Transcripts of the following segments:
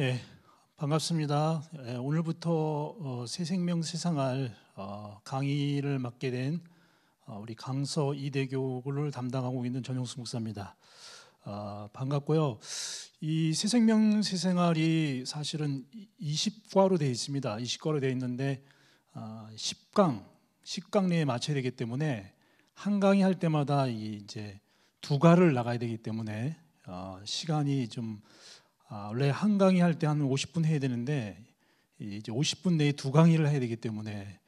예, 반갑습니다. 예, 오늘부터 어, 새 생명 세상알 어, 강의를 맡게 된 어, 우리 강서 이대교를 담당하고 있는 전용수 목사입니다. 어, 반갑고요. 이 새 생명 새생활이 사실은 20과로 되어 있습니다. 20과로 되어 있는데 어, 10강, 10강 내에 맞춰야 되기 때문에 한 강의 할 때마다 이제두 가를 나가야 되기 때문에 어, 시간이 좀 아, 원래 한 강의 할 때 한 50분 해야 되는데 이제 50분 내에 두 강의를 해야 되기 때문에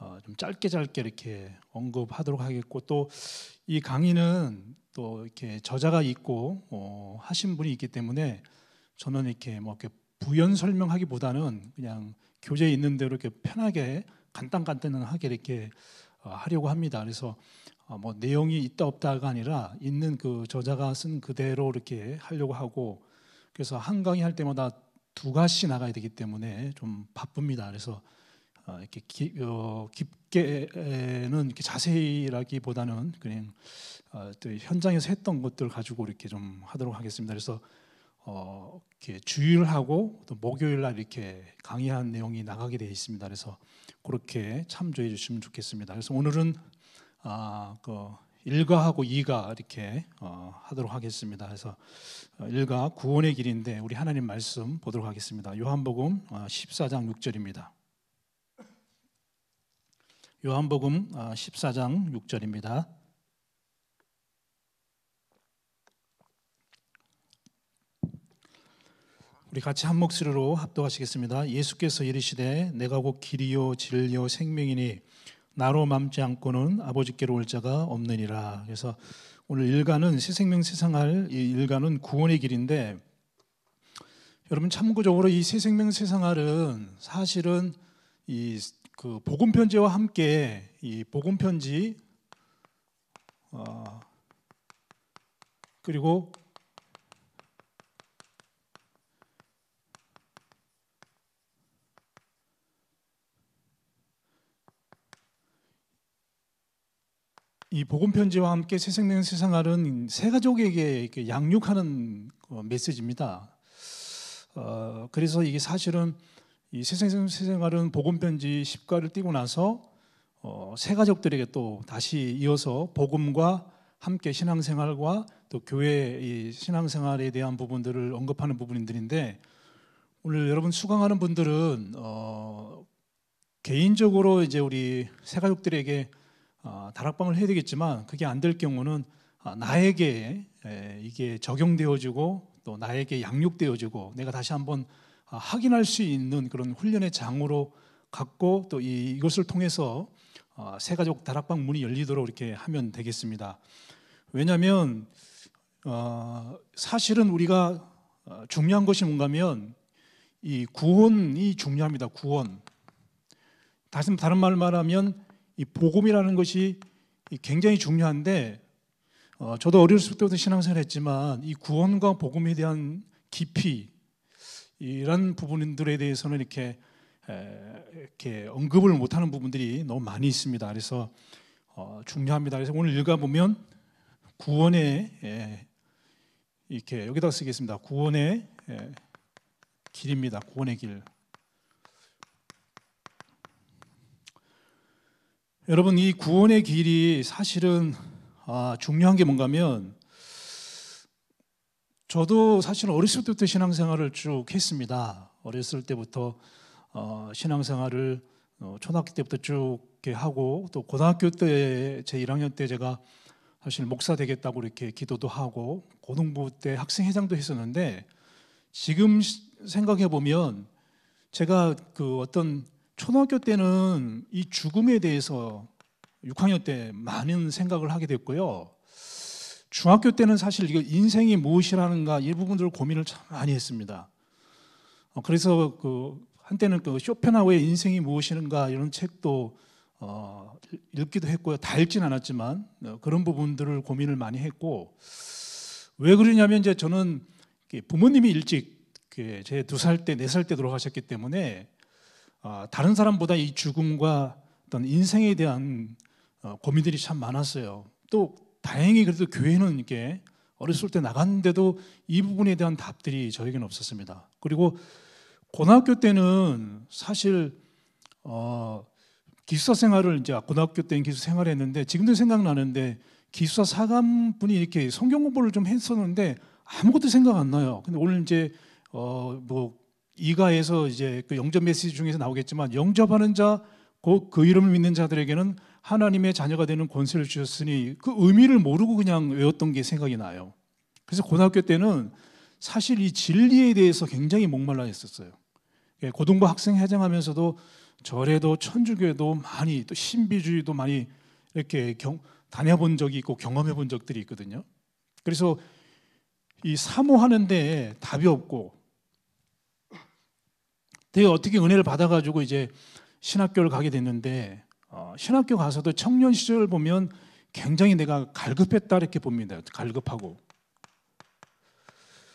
어, 좀 짧게 짧게 이렇게 언급하도록 하겠고 또 이 강의는 또 이렇게 저자가 있고 어, 하신 분이 있기 때문에 저는 이렇게 뭐 이렇게 부연 설명하기보다는 그냥 교재에 있는 대로 이렇게 편하게 간단간단하게 이렇게 어, 하려고 합니다. 그래서 어, 뭐 내용이 있다 없다가 아니라 있는 그 저자가 쓴 그대로 이렇게 하려고 하고 그래서 한강이 할 때마다 두 가지 나가야 되기 때문에 좀 바쁩니다. 그래서 어, 이렇게 기, 어, 깊게는 이렇게 자세히라기보다는 그냥 어, 현장에서 했던 것들 가지고 이렇게 좀 하도록 하겠습니다. 그래서 어, 이렇게 주일 하고 또 목요일 날 이렇게 강의한 내용이 나가게 되어 있습니다. 그래서 그렇게 참조해 주시면 좋겠습니다. 그래서 오늘은 아, 그 1가하고 2가 이렇게 어, 하도록 하겠습니다. 그래서 1가 어, 구원의 길인데 우리 하나님 말씀 보도록 하겠습니다. 요한복음 14장 어, 6절입니다. 요한복음 14장 어, 6절입니다. 우리 같이 한 목소리로 합독하시겠습니다. 예수께서 이르시되 내가 곧 길이요 진리요 생명이니 나로 맘지 않고는 아버지께로 올 자가 없느니라. 그래서 오늘 일가는새 생명 세상할 이일가는 구원의 길인데 여러분 참고적으로 이 새 생명 세상할은 사실은 이 그 복음 편지와 함께 이 복음 편지 어, 그리고 이 복음 편지와 함께 새 생명 새 생활은 새 가족에게 양육하는 어, 메시지입니다. 어, 그래서 이게 사실은 이새 생명 새 생활은 복음 편지 1가를 띄고 나서 어, 새 가족들에게 또 다시 이어서 복음과 함께 신앙생활과 또 교회 신앙생활에 대한 부분들을 언급하는 부분들인데 오늘 여러분 수강하는 분들은 어, 개인적으로 이제 우리 새 가족들에게 어, 다락방을 해야 되겠지만 그게 안 될 경우는 어, 나에게 이게 적용되어지고 또 나에게 양육되어지고 내가 다시 한번 어, 확인할 수 있는 그런 훈련의 장으로 갖고 또 이것을 통해서 새가족 다락방 문이 열리도록 이렇게 하면 되겠습니다. 왜냐하면 사실은 우리가 중요한 것이 뭔가면 이 구원이 중요합니다. 구원. 다시 다른 말로 말하면 이 복음이라는 것이 굉장히 중요한데 어, 저도 어렸을 때부터 신앙생활 했지만 이 구원과 복음에 대한 깊이 이런 부분들에 대해서는 이렇게 에, 이렇게 언급을 못하는 부분들이 너무 많이 있습니다. 그래서 어, 중요합니다. 그래서 오늘 읽어보면 구원의 에, 이렇게 여기다 쓰겠습니다. 구원의 에, 길입니다. 구원의 길. 여러분 이 구원의 길이 사실은 아, 중요한 게 뭔가면 저도 사실 어렸을 때부터 신앙생활을 쭉 했습니다. 어렸을 때부터 어, 신앙생활을 어, 초등학교 때부터 쭉 하고 또 고등학교 때 제 1학년 때 제가 사실 목사 되겠다고 이렇게 기도도 하고 고등부 때 학생회장도 했었는데 지금 생각해 보면 제가 그 어떤 초등학교 때는 이 죽음에 대해서 6학년 때 많은 생각을 하게 됐고요. 중학교 때는 사실 이거 인생이 무엇이라는가 이 부분들을 고민을 참 많이 했습니다. 어, 그래서 그 한때는 그 쇼펜하우의 인생이 무엇이가 이런 책도 어 읽기도 했고요. 다 읽진 않았지만 어, 그런 부분들을 고민을 많이 했고 왜 그러냐면 이제 저는 부모님이 일찍 제두 살 때, 네 살 때 돌아가셨기 때문에 아, 다른 사람보다 이 죽음과 어떤 인생에 대한 어, 고민들이 참 많았어요. 또 다행히 그래도 교회는 이렇게 어렸을 때 나갔는데도 이 부분에 대한 답들이 저에게는 없었습니다. 그리고 고등학교 때는 사실 어, 기숙사 생활을 이제 고등학교 때기숙생활 했는데 지금도 생각나는데 기숙사 사감 분이 이렇게 성경 공부를 좀 했었는데 아무것도 생각 안 나요. 근데 오늘 이제 어, 뭐 이가에서 이제 그 영접 메시지 중에서 나오겠지만 영접하는 자 곧 그 이름을 믿는 자들에게는 하나님의 자녀가 되는 권세를 주셨으니 그 의미를 모르고 그냥 외웠던 게 생각이 나요. 그래서 고등학교 때는 사실 이 진리에 대해서 굉장히 목말라 했었어요. 예, 고등부 학생 회장하면서도 절에도 천주교에도 많이 또 신비주의도 많이 이렇게 경, 다녀본 적이 있고 경험해 본 적들이 있거든요. 그래서 이 사모하는데 답이 없고 되게 어떻게 은혜를 받아가지고 이제 신학교를 가게 됐는데 어, 신학교 가서도 청년 시절 을 보면 굉장히 내가 갈급했다 이렇게 봅니다. 갈급하고.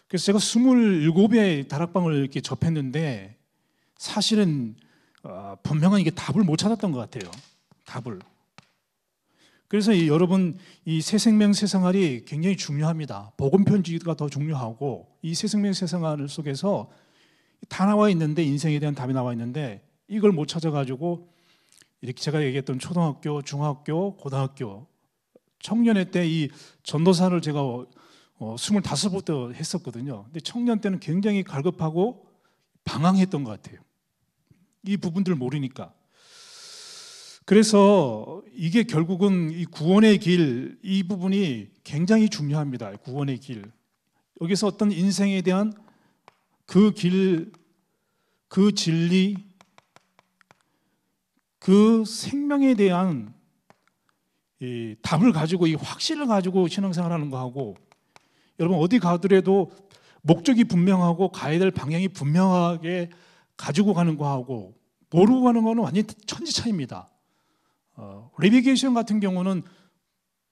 그래서 제가 27에 다락방을 이렇게 접했는데 사실은 어, 분명한 이게 답을 못 찾았던 것 같아요. 답을. 그래서 이, 여러분 이 새 생명 세상활이 굉장히 중요합니다. 복음 편지가 더 중요하고 이 새 생명 세상활 속에서 다 나와 있는데 인생에 대한 답이 나와 있는데 이걸 못 찾아가지고 이렇게 제가 얘기했던 초등학교, 중학교, 고등학교 청년의때이 전도사를 제가 25부터 어, 어, 했었거든요. 근데 청년 때는 굉장히 갈급하고 방황했던 것 같아요. 이 부분들 모르니까. 그래서 이게 결국은 이 구원의 길 이 부분이 굉장히 중요합니다. 구원의 길. 여기서 어떤 인생에 대한 그길 그 진리, 그 생명에 대한 이 답을 가지고 이 확신을 가지고 신앙생활하는 거하고 여러분 어디 가더라도 목적이 분명하고 가야 될 방향이 분명하게 가지고 가는 거하고 모르고 가는 거는 완전히 천지 차입니다. 어, 레비게이션 같은 경우는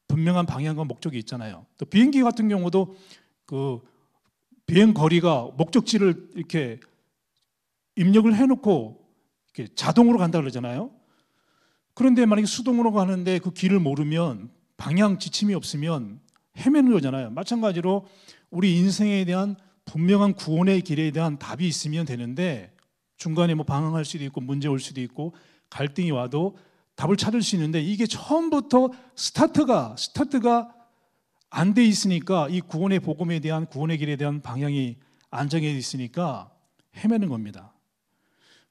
분명한 방향과 목적이 있잖아요. 또 비행기 같은 경우도 그 비행 거리가 목적지를 이렇게 입력을 해놓고 이렇게 자동으로 간다 그러잖아요. 그런데 만약에 수동으로 가는데 그 길을 모르면 방향 지침이 없으면 헤매는 거잖아요. 마찬가지로 우리 인생에 대한 분명한 구원의 길에 대한 답이 있으면 되는데 중간에 뭐 방황할 수도 있고 문제 올 수도 있고 갈등이 와도 답을 찾을 수 있는데 이게 처음부터 스타트가 스타트가 안 돼 있으니까 이 구원의 복음에 대한 구원의 길에 대한 방향이 안정해 있으니까 헤매는 겁니다.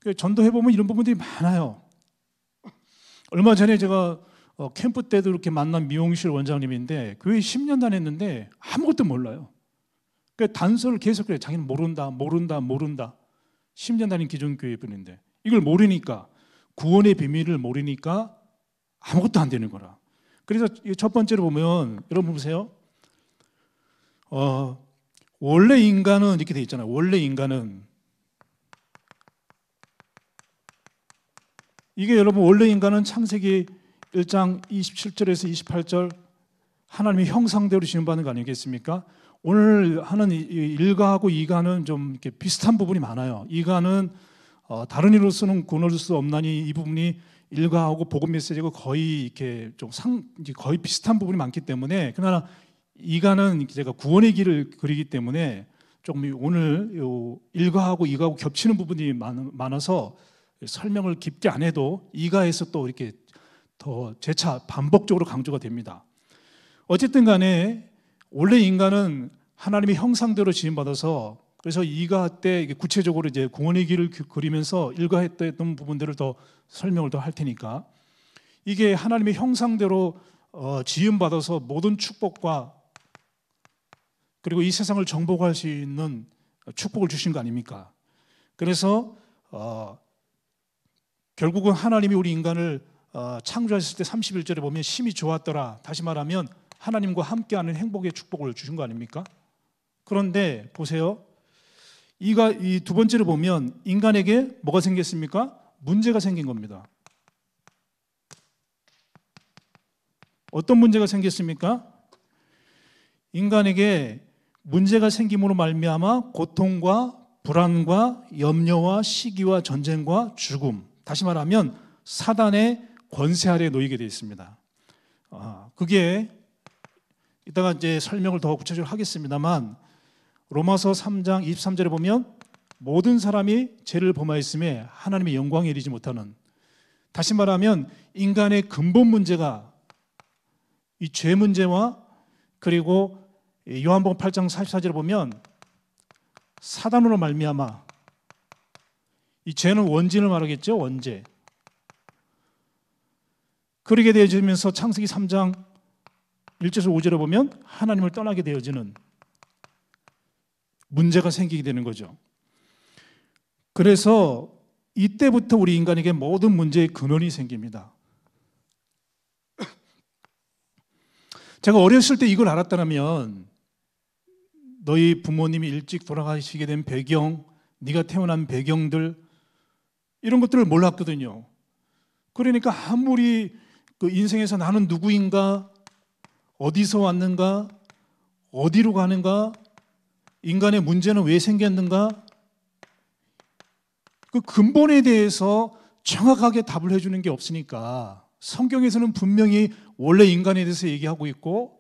그 전도해 보면 이런 부분들이 많아요. 얼마 전에 제가 어, 캠프 때도 이렇게 만난 미용실 원장님인데 교회 10년 다녔는데 아무것도 몰라요. 그 단서를 계속 그래 자기는 모른다, 모른다, 모른다. 10년 다닌 기존 교회 분인데 이걸 모르니까 구원의 비밀을 모르니까 아무것도 안 되는 거라. 그래서 첫 번째로 보면 여러분 보세요. 어, 원래 인간은 이렇게 돼 있잖아요. 원래 인간은 이게 여러분 원래 인간은 창세기 1장 27절에서 28절 하나님의 형상대로 지음받는 거 아니겠습니까? 오늘 하는 1가하고 2가는 좀 이렇게 비슷한 부분이 많아요. 2가는 어, 다른 이로 쓰는 고노수 없나니 이 부분이 일가하고 복음 메시지가 거의 이렇게 좀 상, 거의 비슷한 부분이 많기 때문에 그러나 이가는 제가 구원의 길을 그리기 때문에 조금 오늘 요가하고 이가하고 겹치는 부분이 많, 많아서 설명을 깊게 안 해도 이가에서 또 이렇게 더 재차 반복적으로 강조가 됩니다. 어쨌든 간에 원래 인간은 하나님의 형상대로 지음받아서 그래서 이가 때 구체적으로 이제 공원의 길을 그 그리면서 일가했던 부분들을 더 설명을 더 할 테니까 이게 하나님의 형상대로 어, 지음받아서 모든 축복과 그리고 이 세상을 정복할 수 있는 축복을 주신 거 아닙니까? 그래서 어, 결국은 하나님이 우리 인간을 어, 창조하셨을 때 31절에 보면 심히 좋았더라. 다시 말하면 하나님과 함께하는 행복의 축복을 주신 거 아닙니까? 그런데 보세요. 이이두 번째로 보면 인간에게 뭐가 생겼습니까? 문제가 생긴 겁니다. 어떤 문제가 생겼습니까? 인간에게 문제가 생김으로 말미암아 고통과 불안과 염려와 시기와 전쟁과 죽음 다시 말하면 사단의 권세 아래 놓이게 되어 있습니다. 아, 그게 이따가 이제 설명을 더 구체적으로 하겠습니다만 로마서 3장 23절에 보면 모든 사람이 죄를 범하였음에 하나님의 영광에 이르지 못하는 다시 말하면 인간의 근본 문제가 이 죄 문제와 그리고 요한복음 8장 44절에 보면 사단으로 말미암아 이 죄는 원진을 말하겠죠. 원죄. 그러게 되어지면서 창세기 3장 1절에서 5절에 보면 하나님을 떠나게 되어지는 문제가 생기게 되는 거죠. 그래서 이때부터 우리 인간에게 모든 문제의 근원이 생깁니다. 제가 어렸을 때 이걸 알았다면 너희 부모님이 일찍 돌아가시게 된 배경, 네가 태어난 배경들 이런 것들을 몰랐거든요. 그러니까 아무리 그 인생에서 나는 누구인가, 어디서 왔는가, 어디로 가는가, 인간의 문제는 왜 생겼는가, 그 근본에 대해서 정확하게 답을 해주는 게 없으니까 성경에서는 분명히 원래 인간에 대해서 얘기하고 있고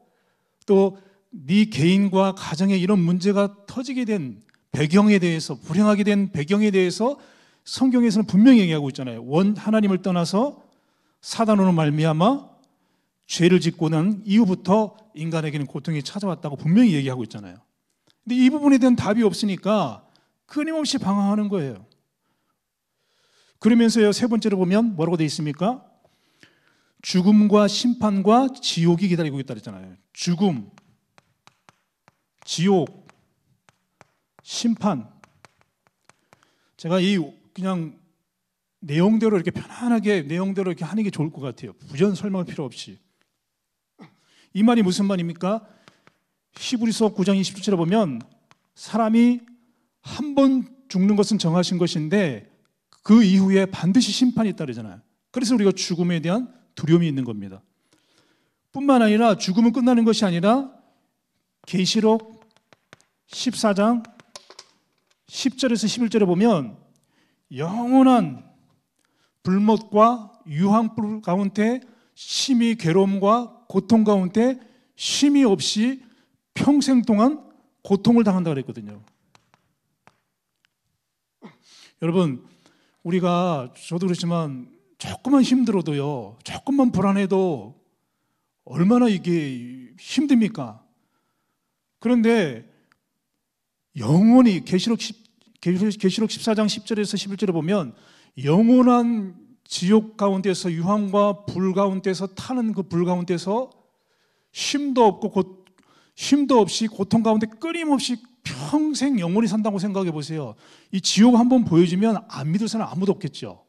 또 네 개인과 가정에 이런 문제가 터지게 된 배경에 대해서 불행하게 된 배경에 대해서 성경에서는 분명히 얘기하고 있잖아요. 원 하나님을 떠나서 사단으로 말미암아 죄를 짓고 난 이후부터 인간에게는 고통이 찾아왔다고 분명히 얘기하고 있잖아요. 근데 이 부분에 대한 답이 없으니까 끊임없이 방황하는 거예요. 그러면서요, 세 번째로 보면 뭐라고 돼 있습니까? 죽음과 심판과 지옥이 기다리고 있다 그잖아요 죽음, 지옥, 심판. 제가 이 그냥 내용대로 이렇게 편안하게 내용대로 이렇게 하는 게 좋을 것 같아요. 부전 설명할 필요 없이. 이 말이 무슨 말입니까? 히브리서 9장 27절에 보면 사람이 한 번 죽는 것은 정하신 것인데 그 이후에 반드시 심판이 따르잖아요. 그래서 우리가 죽음에 대한 두려움이 있는 겁니다. 뿐만 아니라 죽음은 끝나는 것이 아니라 계시록 14장 10절에서 11절에 보면 영원한 불못과 유황불 가운데 심히 괴로움과 고통 가운데 심히 없이 평생 동안 고통을 당한다 그랬거든요. 여러분, 우리가 저도 그렇지만 조금만 힘들어도요, 조금만 불안해도 얼마나 이게 힘듭니까? 그런데 영원히 계시록 계시록 14장 10절에서 11절에 보면 영원한 지옥 가운데서 유황과 불 가운데서 타는 그 불 가운데서 힘도 없고 곧 힘도 없이 고통 가운데 끊임없이 평생 영원히 산다고 생각해 보세요. 이 지옥 한번 보여주면 안 믿을 사람 아무도 없겠죠.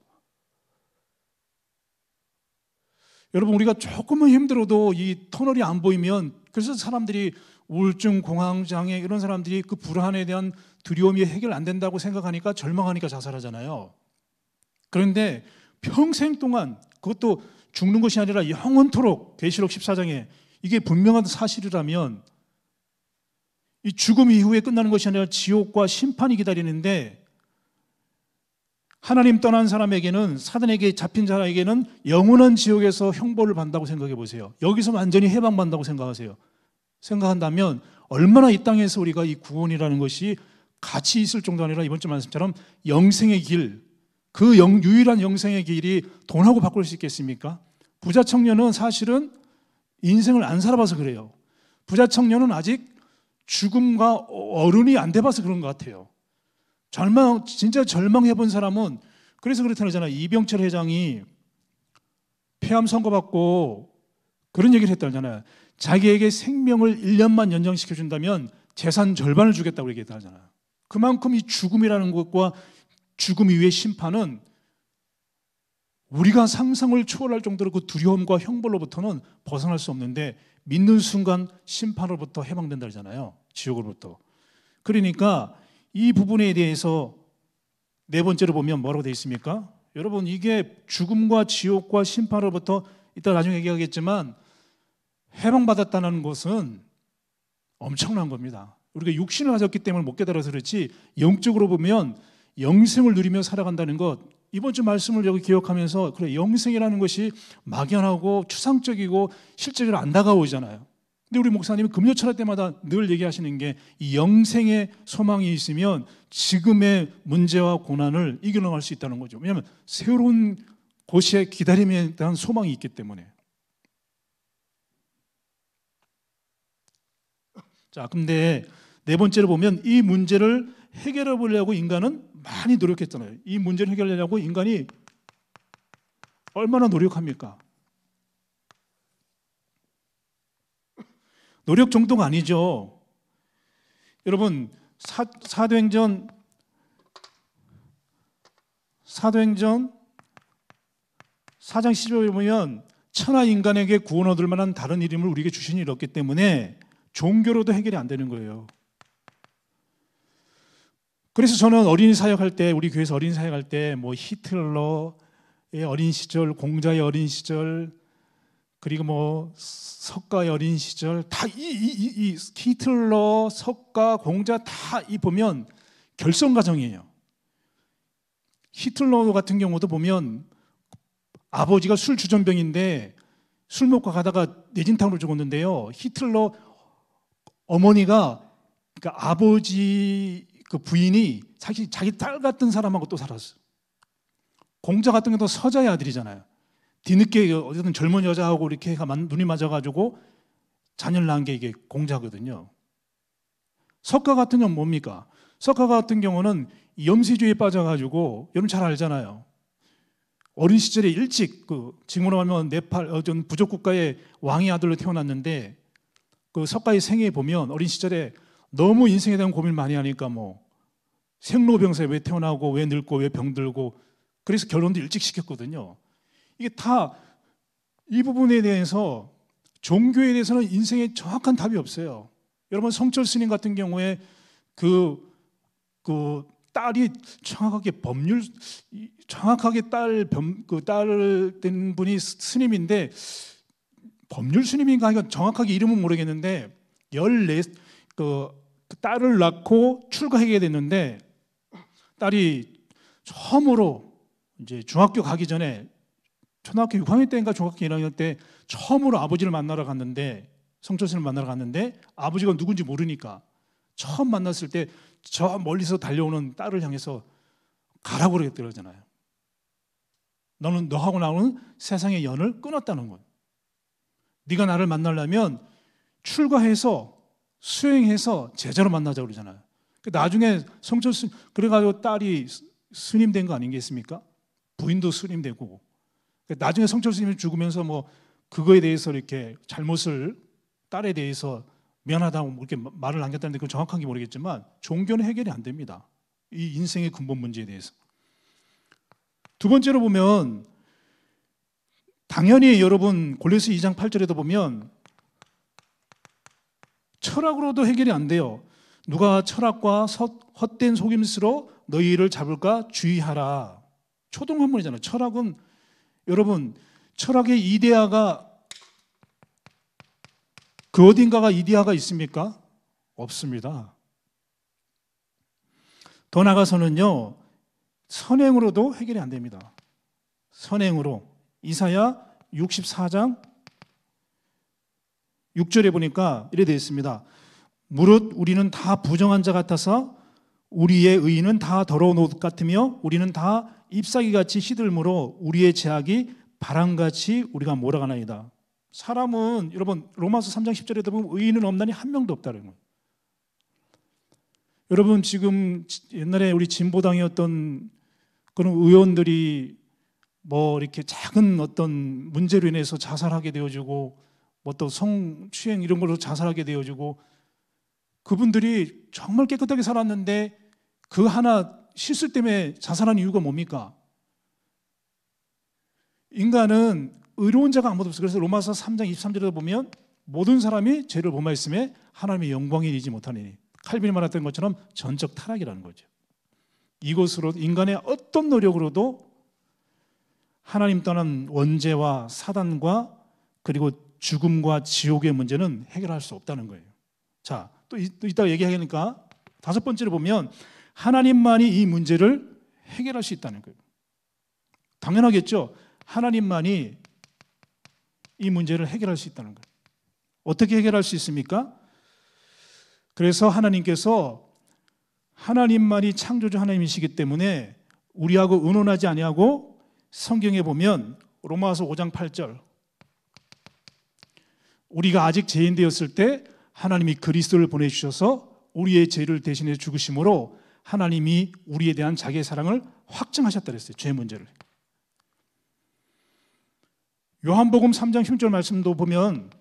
여러분 우리가 조금만 힘들어도 이 터널이 안 보이면 그래서 사람들이 우울증, 공황장애 이런 사람들이 그 불안에 대한 두려움이 해결 안 된다고 생각하니까 절망하니까 자살하잖아요. 그런데 평생 동안 그것도 죽는 것이 아니라 영원토록 계시록 14장에 이게 분명한 사실이라면 이 죽음 이후에 끝나는 것이 아니라 지옥과 심판이 기다리는데 하나님 떠난 사람에게는 사단에게 잡힌 자람에게는 영원한 지옥에서 형벌을 받는다고 생각해 보세요. 여기서 완전히 해방받는다고 생각하세요. 생각한다면 얼마나 이 땅에서 우리가 이 구원이라는 것이 가치 있을 정도 아니라 이번 주 말씀처럼 영생의 길, 그 영, 유일한 영생의 길이 돈하고 바꿀 수 있겠습니까? 부자 청년은 사실은 인생을 안 살아봐서 그래요. 부자 청년은 아직 죽음과 어른이 안 돼봐서 그런 것 같아요. 절망, 진짜 절망해본 사람은 그래서 그렇다잖아요. 이병철 회장이 폐암 선고받고 그런 얘기를 했다잖아요. 자기에게 생명을 1년만 연장시켜 준다면 재산 절반을 주겠다고 얘기 하잖아요. 그만큼 이 죽음이라는 것과 죽음 이후의 심판은 우리가 상상을 초월할 정도로 그 두려움과 형벌로부터는 벗어날 수 없는데 믿는 순간 심판으로부터 해방된다 잖아요 지옥으로부터. 그러니까 이 부분에 대해서 네 번째로 보면 뭐라고 되어 있습니까? 여러분 이게 죽음과 지옥과 심판으로부터 이따 나중에 얘기하겠지만 해방받았다는 것은 엄청난 겁니다. 우리가 육신을 가졌기 때문에 못 깨달아서 그렇지 영적으로 보면 영생을 누리며 살아간다는 것 이번 주 말씀을 여기 기억하면서 그래 영생이라는 것이 막연하고 추상적이고 실제적으로 안 다가오잖아요. 근데 우리 목사님이 금요 철학 때마다 늘 얘기하시는 게 이 영생의 소망이 있으면 지금의 문제와 고난을 이겨나갈 수 있다는 거죠. 왜냐하면 새로운 곳에 기다림에 대한 소망이 있기 때문에. 자, 근데 네 번째로 보면 이 문제를 해결해 보려고 인간은 많이 노력했잖아요. 이 문제를 해결하려고 인간이 얼마나 노력합니까? 노력 정도가 아니죠. 여러분 사, 사도행전 사도행전 4장 1 0절 보면 천하 인간에게 구원 얻을 만한 다른 이름을 우리에게 주신니 없기 때문에 종교로도 해결이 안 되는 거예요. 그래서 저는 어린이 사역할 때 우리 교회에서 어린이 사역할 때 뭐 히틀러의 어린 시절, 공자의 어린 시절, 그리고 뭐 석가의 어린 시절 다이이이 히틀러, 석가, 공자 다 이 보면 결성 과정이에요. 히틀러 같은 경우도 보면 아버지가 술 주전병인데 술 먹고 가다가 내진탕으로 죽었는데요. 히틀러 어머니가 그러니까 아버지 그 부인이 사실 자기 딸 같은 사람하고 또 살았어. 공자 같은 경우도 서자의 아들이잖아요. 뒤늦게 어쨌든 젊은 여자하고 이렇게 눈이 맞아가지고 자녀를 낳은 게 이게 공자거든요. 석가 같은 경우는 뭡니까? 석가 같은 경우는 염세주의에 빠져가지고 여러분 잘 알잖아요. 어린 시절에 일찍 그 지금으로 하면 네팔 어전 부족 국가의 왕의 아들로 태어났는데 그 석가의 생애 에 보면 어린 시절에 너무 인생에 대한 고민을 많이 하니까 뭐생로병사에왜 태어나고 왜 늙고 왜 병들고 그래서 결혼도 일찍 시켰거든요. 이게 다 이 부분에 대해서 종교에 대해서는 인생에 정확한 답이 없어요. 여러분 성철 스님 같은 경우에 그, 그 딸이 정확하게 법률 정확하게 딸딸된 그 분이 스님인데 법률 스님인가 하니까 정확하게 이름은 모르겠는데 14 그, 그, 딸을 낳고 출가하게 됐는데 딸이 처음으로 이제 중학교 가기 전에 초등학교 6학년 때인가 중학교 1학년 때 처음으로 아버지를 만나러 갔는데 성철씨님 만나러 갔는데 아버지가 누군지 모르니까 처음 만났을 때 저 멀리서 달려오는 딸을 향해서 가라고 그러더라잖아요. 너는 너하고 나오는 세상의 연을 끊었다는 거예 네가 나를 만나려면 출가해서 수행해서 제자로 만나자 그러잖아요. 그 나중에 성철 스 그래가지고 딸이 스님 된 거 아니겠습니까? 부인도 스님 되고 그 나중에 성철 스님이 죽으면서 뭐 그거에 대해서 이렇게 잘못을 딸에 대해서 미안하다고 뭐 이렇게 말을 남겼다는데 그 정확한 게 모르겠지만 종교는 해결이 안 됩니다. 이 인생의 근본 문제에 대해서. 두 번째로 보면 당연히 여러분 골로스 2장 8절에도 보면 철학으로도 해결이 안 돼요. 누가 철학과 헛된 속임수로 너희를 잡을까 주의하라. 초등학문이잖아요. 철학은 여러분 철학의 이데아가 그 어딘가가 이데아가 있습니까? 없습니다. 더 나가서는요 선행으로도 해결이 안 됩니다. 선행으로 이사야 64장 6절에 보니까 이래 되어 있습니다. 무릇 우리는 다 부정한 자 같아서 우리의 의인은 다 더러운 옷 같으며 우리는 다 잎사귀 같이 시들므로 우리의 죄악이 바람같이 우리가 몰아가나이다. 사람은 여러분 로마서 3장 1 0절에 보면 의인은 없나니 한 명도 없다는 거예요. 여러분 지금 옛날에 우리 진보당이었던 그런 의원들이 뭐 이렇게 작은 어떤 문제로 인해서 자살하게 되어지고 어떤 뭐 성추행 이런 걸로 자살하게 되어지고 그분들이 정말 깨끗하게 살았는데 그 하나 실수 때문에 자살한 이유가 뭡니까? 인간은 의로운 자가 아무도 없어. 그래서 로마서 3장 23절에 보면 모든 사람이 죄를 범하였음에 하나님의 영광이 이지 못하니 칼빈이 말했던 것처럼 전적 타락이라는 거죠. 이것으로 인간의 어떤 노력으로도 하나님 떠난 원죄와 사단과 그리고 죽음과 지옥의 문제는 해결할 수 없다는 거예요. 자, 또, 또 이따가 얘기하니까 다섯 번째로 보면 하나님만이 이 문제를 해결할 수 있다는 거예요. 당연하겠죠. 하나님만이 이 문제를 해결할 수 있다는 거예요. 어떻게 해결할 수 있습니까? 그래서 하나님께서 하나님만이 창조주 하나님이시기 때문에 우리하고 의논하지 아니하고 성경에 보면 로마서 5장 8절 우리가 아직 죄인 되었을 때 하나님이 그리스도를 보내 주셔서 우리의 죄를 대신해 죽으심으로 하나님이 우리에 대한 자기의 사랑을 확증하셨다 그랬어요. 죄 문제를. 요한복음 3장 1 0절 말씀도 보면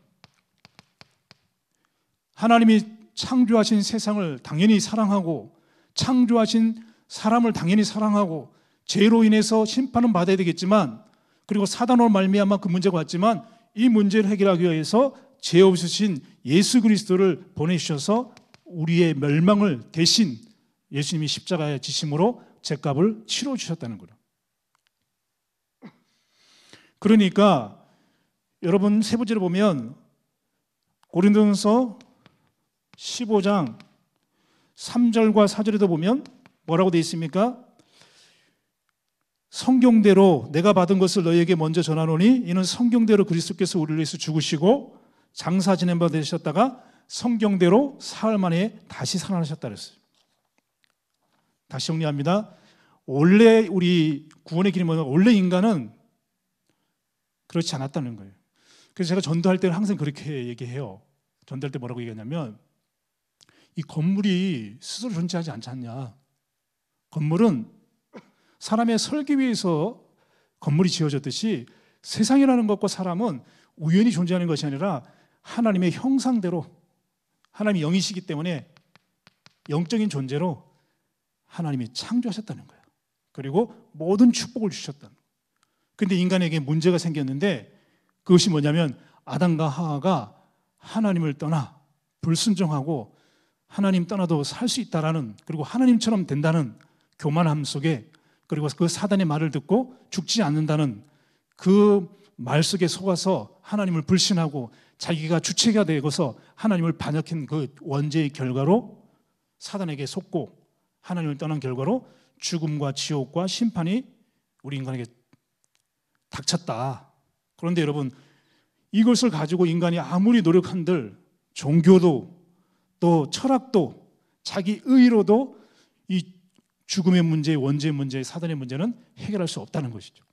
하나님이 창조하신 세상을 당연히 사랑하고 창조하신 사람을 당연히 사랑하고 죄로 인해서 심판은 받아야 되겠지만 그리고 사단으로 말미암아 그 문제가 왔지만 이 문제를 해결하기 위해서 죄 없으신 예수 그리스도를 보내주셔서 우리의 멸망을 대신 예수님이 십자가에 지심으로 죄값을 치러 주셨다는 거예요. 그러니까 여러분 세 번째로 보면 고린도전서 15장 3절과 4절에도 보면 뭐라고 되어 있습니까? 성경대로 내가 받은 것을 너희에게 먼저 전하노니 이는 성경대로 그리스도께서 우리를 위해서 죽으시고 장사 지낸 바 되셨다가 성경대로 사흘 만에 다시 살아나셨다 그랬어요. 다시 정리합니다. 원래 우리 구원의 길이 뭐냐면 원래 인간은 그렇지 않았다는 거예요. 그래서 제가 전도할 때는 항상 그렇게 얘기해요. 전도할 때 뭐라고 얘기하냐면 이 건물이 스스로 존재하지 않지 않냐. 건물은 사람의 설기 위해서 건물이 지어졌듯이 세상이라는 것과 사람은 우연히 존재하는 것이 아니라 하나님의 형상대로 하나님이 영이시기 때문에 영적인 존재로 하나님이 창조하셨다는 거예요. 그리고 모든 축복을 주셨다는 거예요. 근데 인간에게 문제가 생겼는데 그것이 뭐냐면 아담과 하하가 하나님을 떠나 불순종하고 하나님 떠나도 살 수 있다라는 그리고 하나님처럼 된다는 교만함 속에 그리고 그 사단의 말을 듣고 죽지 않는다는 그 말 속에 속아서 하나님을 불신하고 자기가 주체가 되고서 하나님을 반역한 그 원죄의 결과로 사단에게 속고 하나님을 떠난 결과로 죽음과 지옥과 심판이 우리 인간에게 닥쳤다. 그런데 여러분 이것을 가지고 인간이 아무리 노력한들 종교도 또 철학도 자기 의로도 이 죽음의 문제, 원죄의 문제, 사단의 문제는 해결할 수 없다는 것이죠.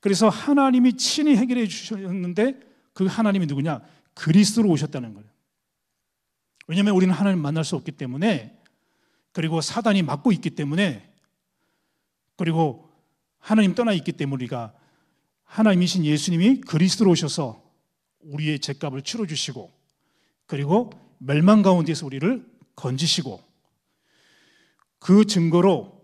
그래서 하나님이 친히 해결해 주셨는데 그 하나님이 누구냐? 그리스도로 오셨다는 거예요. 왜냐하면 우리는 하나님 만날 수 없기 때문에 그리고 사단이 막고 있기 때문에 그리고 하나님 떠나 있기 때문에 우리가 하나님이신 예수님이 그리스도로 오셔서 우리의 죄값을 치러 주시고 그리고 멸망 가운데서 우리를 건지시고 그 증거로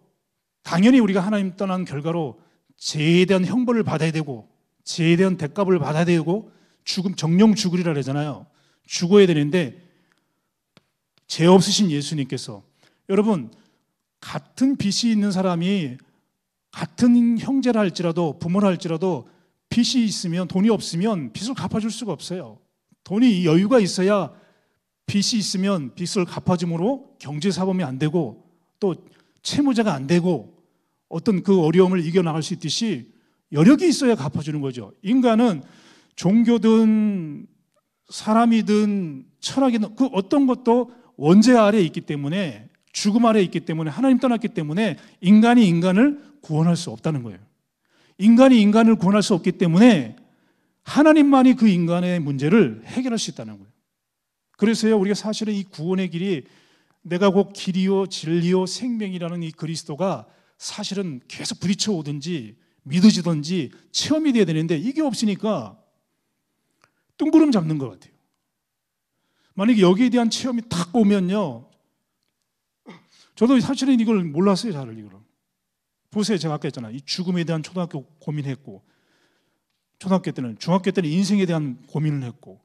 당연히 우리가 하나님 떠난 결과로 죄에 대한 형벌을 받아야 되고 죄에 대한 대값을 받아야 되고 죽음 정령 죽으리라 그러잖아요. 죽어야 되는데 죄 없으신 예수님께서 여러분 같은 빚이 있는 사람이 같은 형제라 할지라도 부모라 할지라도 빚이 있으면 돈이 없으면 빚을 갚아줄 수가 없어요. 돈이 여유가 있어야 빚이 있으면 빚을 갚아줌으로 경제 사범이 안 되고 또 채무자가 안 되고 어떤 그 어려움을 이겨나갈 수 있듯이 여력이 있어야 갚아주는 거죠. 인간은 종교든 사람이든 철학이든 그 어떤 것도 원죄 아래 있기 때문에 죽음 아래 있기 때문에 하나님 떠났기 때문에 인간이 인간을 구원할 수 없다는 거예요. 인간이 인간을 구원할 수 없기 때문에 하나님만이 그 인간의 문제를 해결할 수 있다는 거예요. 그래서요, 우리가 사실은 이 구원의 길이 내가 곧 길이요 진리요 생명이라는 이 그리스도가 사실은 계속 부딪혀 오든지 믿어지든지 체험이 돼야 되는데 이게 없으니까 뜬구름 잡는 것 같아요. 만약에 여기에 대한 체험이 탁 오면요. 저도 사실은 이걸 몰랐어요, 잘 이걸. 보세요, 제가 아까 했잖아요. 이 죽음에 대한 초등학교 고민했고, 초등학교 때는, 중학교 때는 인생에 대한 고민을 했고,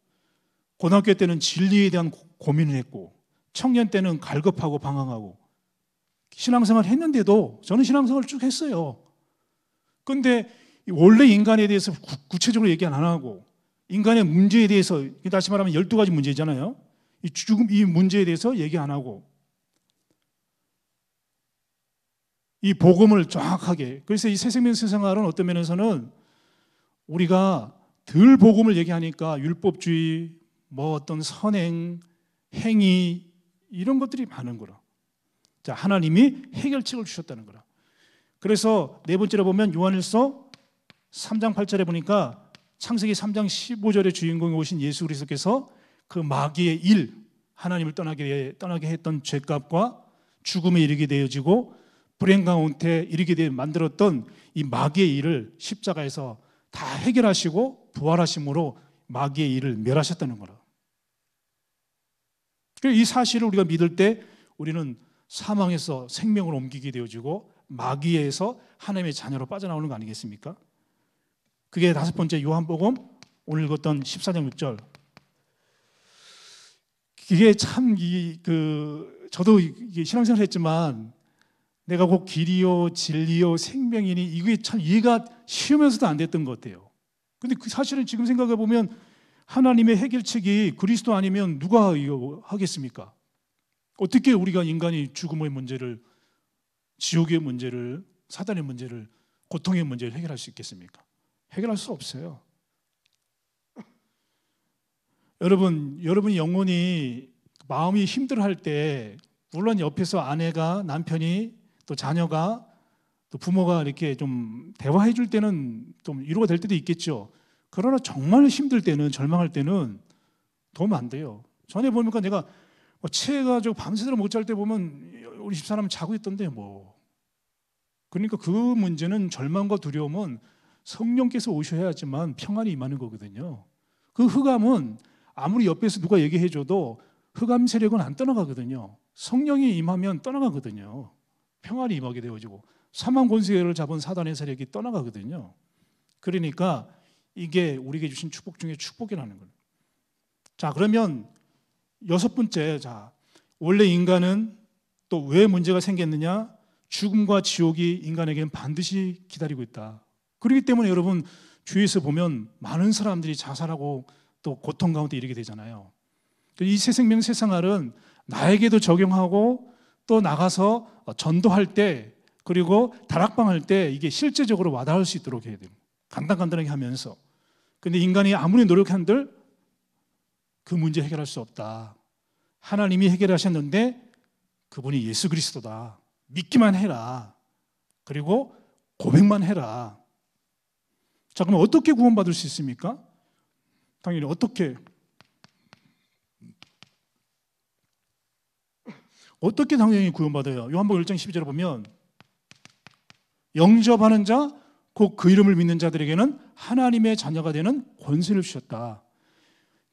고등학교 때는 진리에 대한 고, 고민을 했고, 청년 때는 갈급하고 방황하고 신앙생활 했는데도 저는 신앙생활 쭉 했어요. 근데 원래 인간에 대해서 구체적으로 얘기 안 하고 인간의 문제에 대해서 다시 말하면 12가지 문제잖아요. 이 죽음 이 문제에 대해서 얘기 안 하고 이 복음을 정확하게 그래서 이 새생명 생활은 어떤 면에서는 우리가 덜 복음을 얘기하니까 율법주의 뭐 어떤 선행 행위 이런 것들이 많은 거라. 자, 하나님이 해결책을 주셨다는 거라. 그래서 네 번째로 보면 요한일서 3장 8절에 보니까 창세기 3장 15절의 주인공이 오신 예수 그리스도께서 그 마귀의 일, 하나님을 떠나게, 떠나게 했던 죄값과 죽음에 이르게 되어지고 불행 가운데 이르게 되어 만들었던 이 마귀의 일을 십자가에서 다 해결하시고 부활하심으로 마귀의 일을 멸하셨다는 거라. 이 사실을 우리가 믿을 때 우리는 사망에서 생명을 옮기게 되어지고 마귀에서 하나님의 자녀로 빠져나오는 거 아니겠습니까? 그게 다섯 번째 요한복음 오늘 읽었던 14장 6절. 그게참 이 그 저도 신앙생활 했지만 내가 곧 길이요 진리요 생명이니 이게 참 이해가 쉬우면서도 안 됐던 것 같아요. 근데 그 사실은 지금 생각해 보면 하나님의 해결책이 그리스도 아니면 누가 하겠습니까? 어떻게 우리가 인간이 죽음의 문제를 지옥의 문제를 사단의 문제를 고통의 문제를 해결할 수 있겠습니까? 해결할 수 없어요. 여러분, 여러분 영혼이 마음이 힘들어할 때 물론 옆에서 아내가 남편이 또 자녀가 또 부모가 이렇게 좀 대화해 줄 때는 좀 위로가 될 때도 있겠죠. 그러나 정말 힘들 때는 절망할 때는 도움 안 돼요. 전에 보니까 내가 뭐 체해가지고 밤새도록 못 잘 때 보면 우리 집사람 자고 있던데 뭐. 그러니까 그 문제는 절망과 두려움은 성령께서 오셔야지만 평안이 임하는 거거든요. 그 흑암은 아무리 옆에서 누가 얘기해줘도 흑암 세력은 안 떠나가거든요. 성령이 임하면 떠나가거든요. 평안이 임하게 되어지고 사망 권세를 잡은 사단의 세력이 떠나가거든요. 그러니까 이게 우리에게 주신 축복 중에 축복이라는 거예요. 자, 그러면 여섯 번째, 자, 원래 인간은 또 왜 문제가 생겼느냐? 죽음과 지옥이 인간에게는 반드시 기다리고 있다. 그렇기 때문에 여러분 주위에서 보면 많은 사람들이 자살하고 또 고통 가운데 이르게 되잖아요. 이새 생명 새 생활은 나에게도 적용하고 또 나가서 전도할 때 그리고 다락방 할 때 이게 실제적으로 와닿을 수 있도록 해야 됩니다. 간단간단하게 하면서. 근데 인간이 아무리 노력한들 그 문제 해결할 수 없다. 하나님이 해결하셨는데 그분이 예수 그리스도다. 믿기만 해라. 그리고 고백만 해라. 자, 그럼 어떻게 구원받을 수 있습니까? 당연히 어떻게 어떻게 당연히 구원받아요? 요한복음 1장 12절에 보면 영접하는 자 곧그 이름을 믿는 자들에게는 하나님의 자녀가 되는 권세를 주셨다.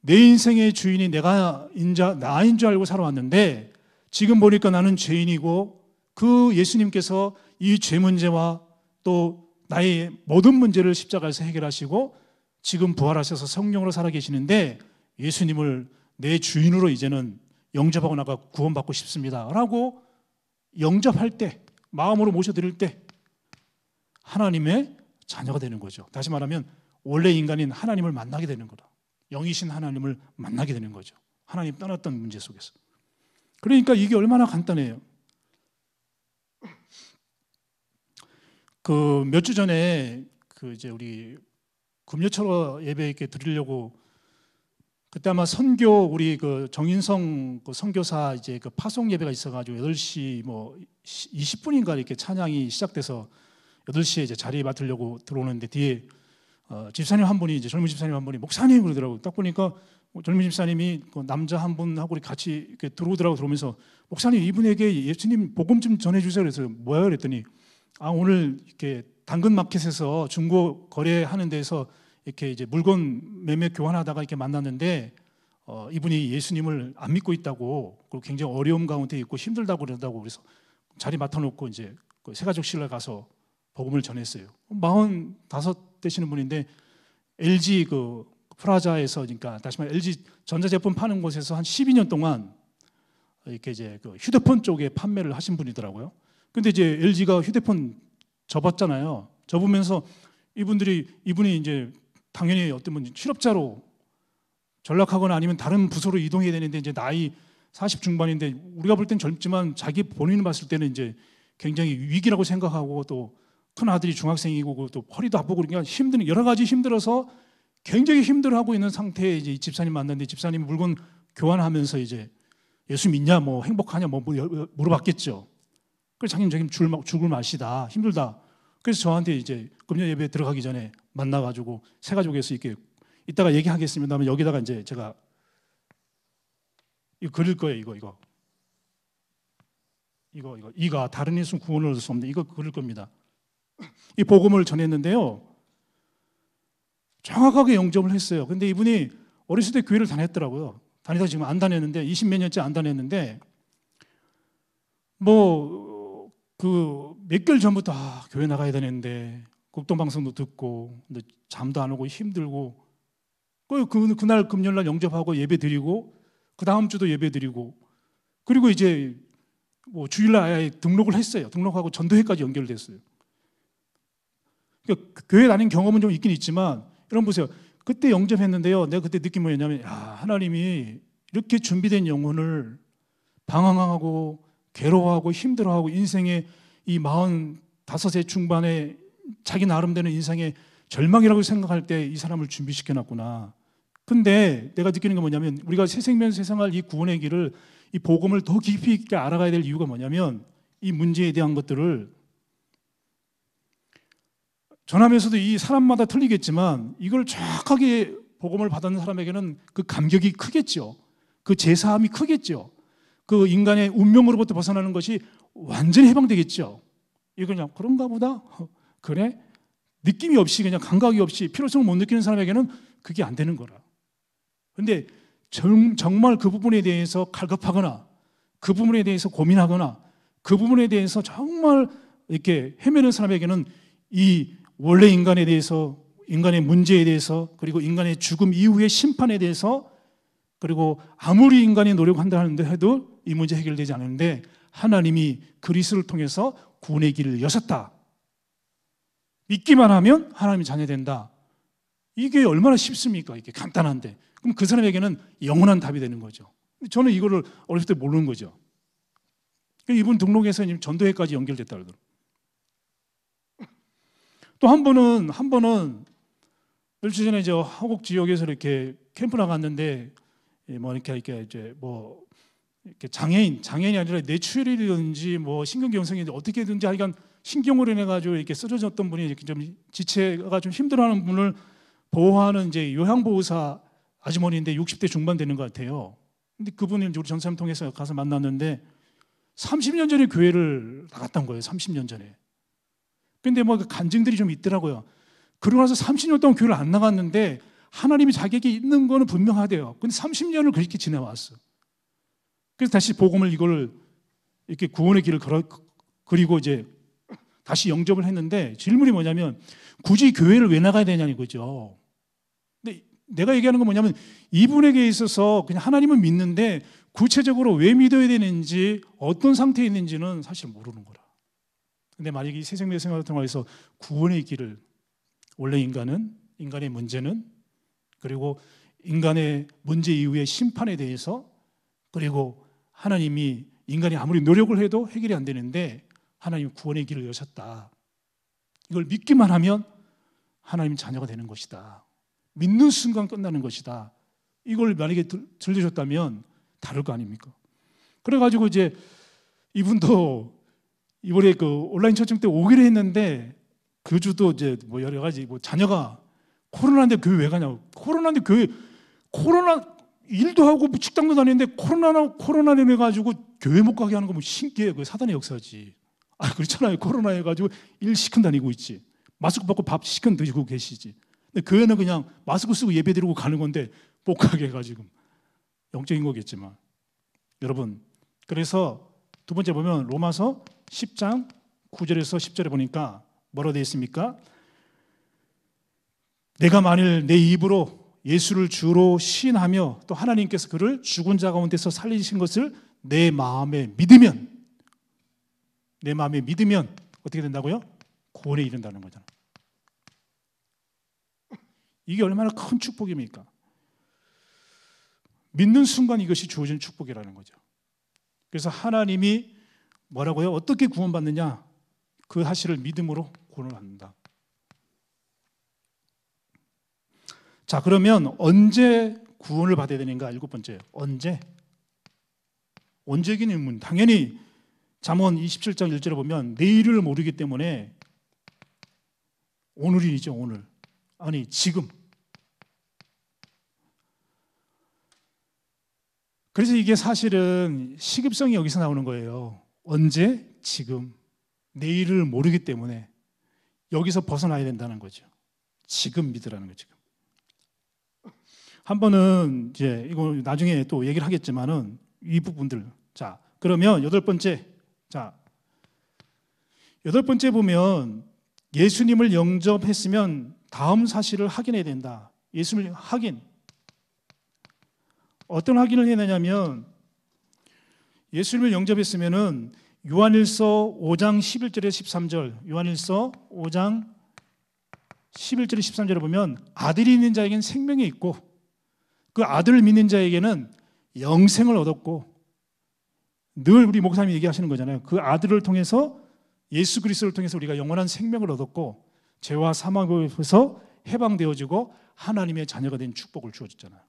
내 인생의 주인이 내가 인자, 나인 줄 알고 살아왔는데 지금 보니까 나는 죄인이고 그 예수님께서 이 죄 문제와 또 나의 모든 문제를 십자가에서 해결하시고 지금 부활하셔서 성령으로 살아계시는데 예수님을 내 주인으로 이제는 영접하고 나가 구원받고 싶습니다. 라고 영접할 때, 마음으로 모셔드릴 때 하나님의 자녀가 되는 거죠. 다시 말하면 원래 인간인 하나님을 만나게 되는 거다. 영이신 하나님을 만나게 되는 거죠. 하나님 떠났던 문제 속에서. 그러니까 이게 얼마나 간단해요. 그 몇 주 전에 그 이제 우리 금요철 예배 에게 드리려고 그때 아마 선교 우리 그 정인성 그 선교사 이제 그 파송 예배가 있어가지고 8시 뭐 20분인가 이렇게 찬양이 시작돼서 8시에 이제 자리 맡으려고 들어오는데 뒤에 어, 집사님 한 분이 이제 젊은 집사님 한 분이 목사님 그러더라고요. 딱 보니까 뭐 젊은 집사님이 그 남자 한 분하고 우리 같이 이렇게 들어오더라고 들어오면서 목사님 이분에게 예수님 복음 좀 전해주세요. 그래서 뭐야 그랬더니 아 오늘 이렇게 당근 마켓에서 중고 거래하는 데서 이렇게 이제 물건 매매 교환하다가 이렇게 만났는데 어, 이분이 예수님을 안 믿고 있다고 그리고 굉장히 어려움 가운데 있고 힘들다고 그런다고 그래서 자리 맡아놓고 이제 그 세가족 실에 가서 복음을 전했어요. 45 되시는 분인데 LG 그 프라자에서 그러니까 다시 말해 LG 전자제품 파는 곳에서 한 12년 동안 이렇게 이제 그 휴대폰 쪽에 판매를 하신 분이더라고요. 근데 이제 LG가 휴대폰 접었잖아요. 접으면서 이분들이 이분이 이제 당연히 어떤 분 실업자로 전락하거나 아니면 다른 부서로 이동해야 되는데 이제 나이 40 중반인데 우리가 볼 땐 젊지만 자기 본인을 봤을 때는 이제 굉장히 위기라고 생각하고 또큰 아들이 중학생이고 또 허리도 아프고 그러니까 힘든 여러 가지 힘들어서 굉장히 힘들어하고 있는 상태에 이제 집사님 만났는데 집사님 물건 교환하면서 이제 예수 믿냐 뭐 행복하냐 뭐 물어봤겠죠. 그래서 장님 저기 죽을 맛이다 힘들다. 그래서 저한테 이제 금요 예배 들어가기 전에 만나가지고 세 가족에서 이렇게 이따가 얘기하겠습니다. 여기다가 이제 제가 이 그릴 거예요 이거 이거 이거 이거 이가 다른 예수 구원을 얻을 수 없는 이거 그릴 겁니다. 이 복음을 전했는데요. 정확하게 영접을 했어요. 근데 이분이 어렸을 때 교회를 다녔더라고요. 다니다 지금 안 다녔는데 20몇 년째 안 다녔는데 뭐 그 몇 개월 전부터 아, 교회 나가야 되는데 국동 방송도 듣고 근데 잠도 안 오고 힘들고 그, 그 그날 금요일 날 영접하고 예배 드리고 그 다음 주도 예배 드리고 그리고 이제 뭐 주일날 등록을 했어요. 등록하고 전도회까지 연결됐어요. 그러니까 그 교회 다닌 경험은 좀 있긴 있지만 여러분 보세요. 그때 영접했는데요. 내가 그때 느낀 뭐였냐면 야, 하나님이 이렇게 준비된 영혼을 방황하고 괴로워하고 힘들어하고 인생의 이 마흔 다섯의 중반에 자기 나름대로 인생의 절망이라고 생각할 때 이 사람을 준비시켜 놨구나. 근데 내가 느끼는 게 뭐냐면 우리가 새 생명 세상할 이 구원의 길을 이 복음을 더 깊이 있게 알아가야 될 이유가 뭐냐면 이 문제에 대한 것들을 전하면서도 이 사람마다 틀리겠지만 이걸 정확하게 복음을 받은 사람에게는 그 감격이 크겠죠그 제사함이 크겠죠그 인간의 운명으로부터 벗어나는 것이 완전히 해방되겠죠. 이거 그냥 그런가 보다. 그래? 느낌이 없이 그냥 감각이 없이 필요성을 못 느끼는 사람에게는 그게 안 되는 거라. 근데 정, 말그 부분에 대해서 갈급하거나 그 부분에 대해서 고민하거나 그 부분에 대해서 정말 이렇게 헤매는 사람에게는 이 원래 인간에 대해서 인간의 문제에 대해서 그리고 인간의 죽음 이후의 심판에 대해서 그리고 아무리 인간이 노력한다 하는데 해도 이 문제 해결되지 않는데 하나님이 그리스를 통해서 구원의 길을 여셨다. 믿기만 하면 하나님이 자녀 된다. 이게 얼마나 쉽습니까? 이게 간단한데. 그럼 그 사람에게는 영원한 답이 되는 거죠. 저는 이거를 어렸을 때 모르는 거죠. 이분 등록해서 전도회까지 연결됐다 그러더라고요. 또한 번은 한 번은 며칠 전에 이제 한국 지역에서 이렇게 캠프 나갔는데 예, 뭐 이렇게 이렇게 이제 뭐 이렇게 장애인 장애인이 아니라 뇌출혈이든지 뭐 신경경색이든지 어떻게든지 하여간 신경으로 인해 가지고 이렇게 쓰러졌던 분이 이렇게 좀 지체가 좀 힘들어하는 분을 보호하는 이제 요양보호사 아주머니인데 60대 중반 되는 것 같아요. 근데 그분을 우리 전사님 통해서 가서 만났는데 30년 전에 교회를 나갔던 거예요. 30년 전에. 근데 뭐 간증들이 좀 있더라고요. 그러고 나서 30년 동안 교회를 안 나갔는데 하나님이 자격이 있는 거는 분명하대요. 근데 30년을 그렇게 지내왔어. 그래서 다시 복음을 이걸 이렇게 구원의 길을 걸어, 그리고 이제 다시 영접을 했는데 질문이 뭐냐면 굳이 교회를 왜 나가야 되냐는 거죠. 근데 내가 얘기하는 건 뭐냐면 이분에게 있어서 그냥 하나님은 믿는데 구체적으로 왜 믿어야 되는지 어떤 상태에 있는지는 사실 모르는 거예요. 근데 만약에 이 새생명 생활을 통해서 구원의 길을 원래 인간은 인간의 문제는 그리고 인간의 문제 이후의 심판에 대해서 그리고 하나님이 인간이 아무리 노력을 해도 해결이 안 되는데 하나님 구원의 길을 여셨다. 이걸 믿기만 하면 하나님 자녀가 되는 것이다. 믿는 순간 끝나는 것이다. 이걸 만약에 들려셨다면 다를 거 아닙니까? 그래가지고 이제 이분도 이번에 그 온라인 초청 때 오기로 했는데 그 주도 이제 뭐 여러 가지 뭐 자녀가 코로나인데 교회 왜 가냐고 코로나인데 교회 코로나 일도 하고 뭐 식당도 다니는데 코로나 코로나 내 가지고 교회 못 가게 하는 거 뭐 신기해 그 사단의 역사지 아 그렇잖아요 코로나 해가지고 일 시큰 다니고 있지 마스크 받고밥 시큰 드시고 계시지 근데 교회는 그냥 마스크 쓰고 예배 드리고 가는 건데 못 가게 해가지고 영적인 거겠지만 여러분 그래서 두 번째 보면 로마서 10장 9절에서 10절에 보니까 뭐라 되어 있습니까? 내가 만일 내 입으로 예수를 주로 시하며또 하나님께서 그를 죽은 자 가운데서 살리신 것을 내 마음에 믿으면 내 마음에 믿으면 어떻게 된다고요? 구원에 이른다는 거잖아. 이게 얼마나 큰 축복입니까? 믿는 순간 이것이 주어진 축복이라는 거죠. 그래서 하나님이 뭐라고요? 어떻게 구원받느냐? 그 사실을 믿음으로 구원을 받는다. 자, 그러면 언제 구원을 받아야 되는가? 일곱 번째. 언제? 언제긴 의문. 당연히 잠언 27장 1절에 보면 내일을 모르기 때문에 오늘이죠, 오늘. 아니, 지금. 그래서 이게 사실은 시급성이 여기서 나오는 거예요. 언제? 지금. 내일을 모르기 때문에 여기서 벗어나야 된다는 거죠. 지금 믿으라는 거죠. 지금. 한 번은 이제 이거 나중에 또 얘기를 하겠지만은 이 부분들. 자, 그러면 여덟 번째. 자. 여덟 번째 보면 예수님을 영접했으면 다음 사실을 확인해야 된다. 예수님을 확인. 어떤 확인을 해내냐면 예수님을 영접했으면은 요한일서 5장 11절에 13절, 요한일서 5장 11절에 13절에 보면 아들이 있는 자에게는 생명이 있고 그 아들을 믿는 자에게는 영생을 얻었고 늘 우리 목사님이 얘기하시는 거잖아요. 그 아들을 통해서 예수 그리스도를 통해서 우리가 영원한 생명을 얻었고 죄와 사망으로서 해방되어지고 하나님의 자녀가 된 축복을 주어졌잖아요.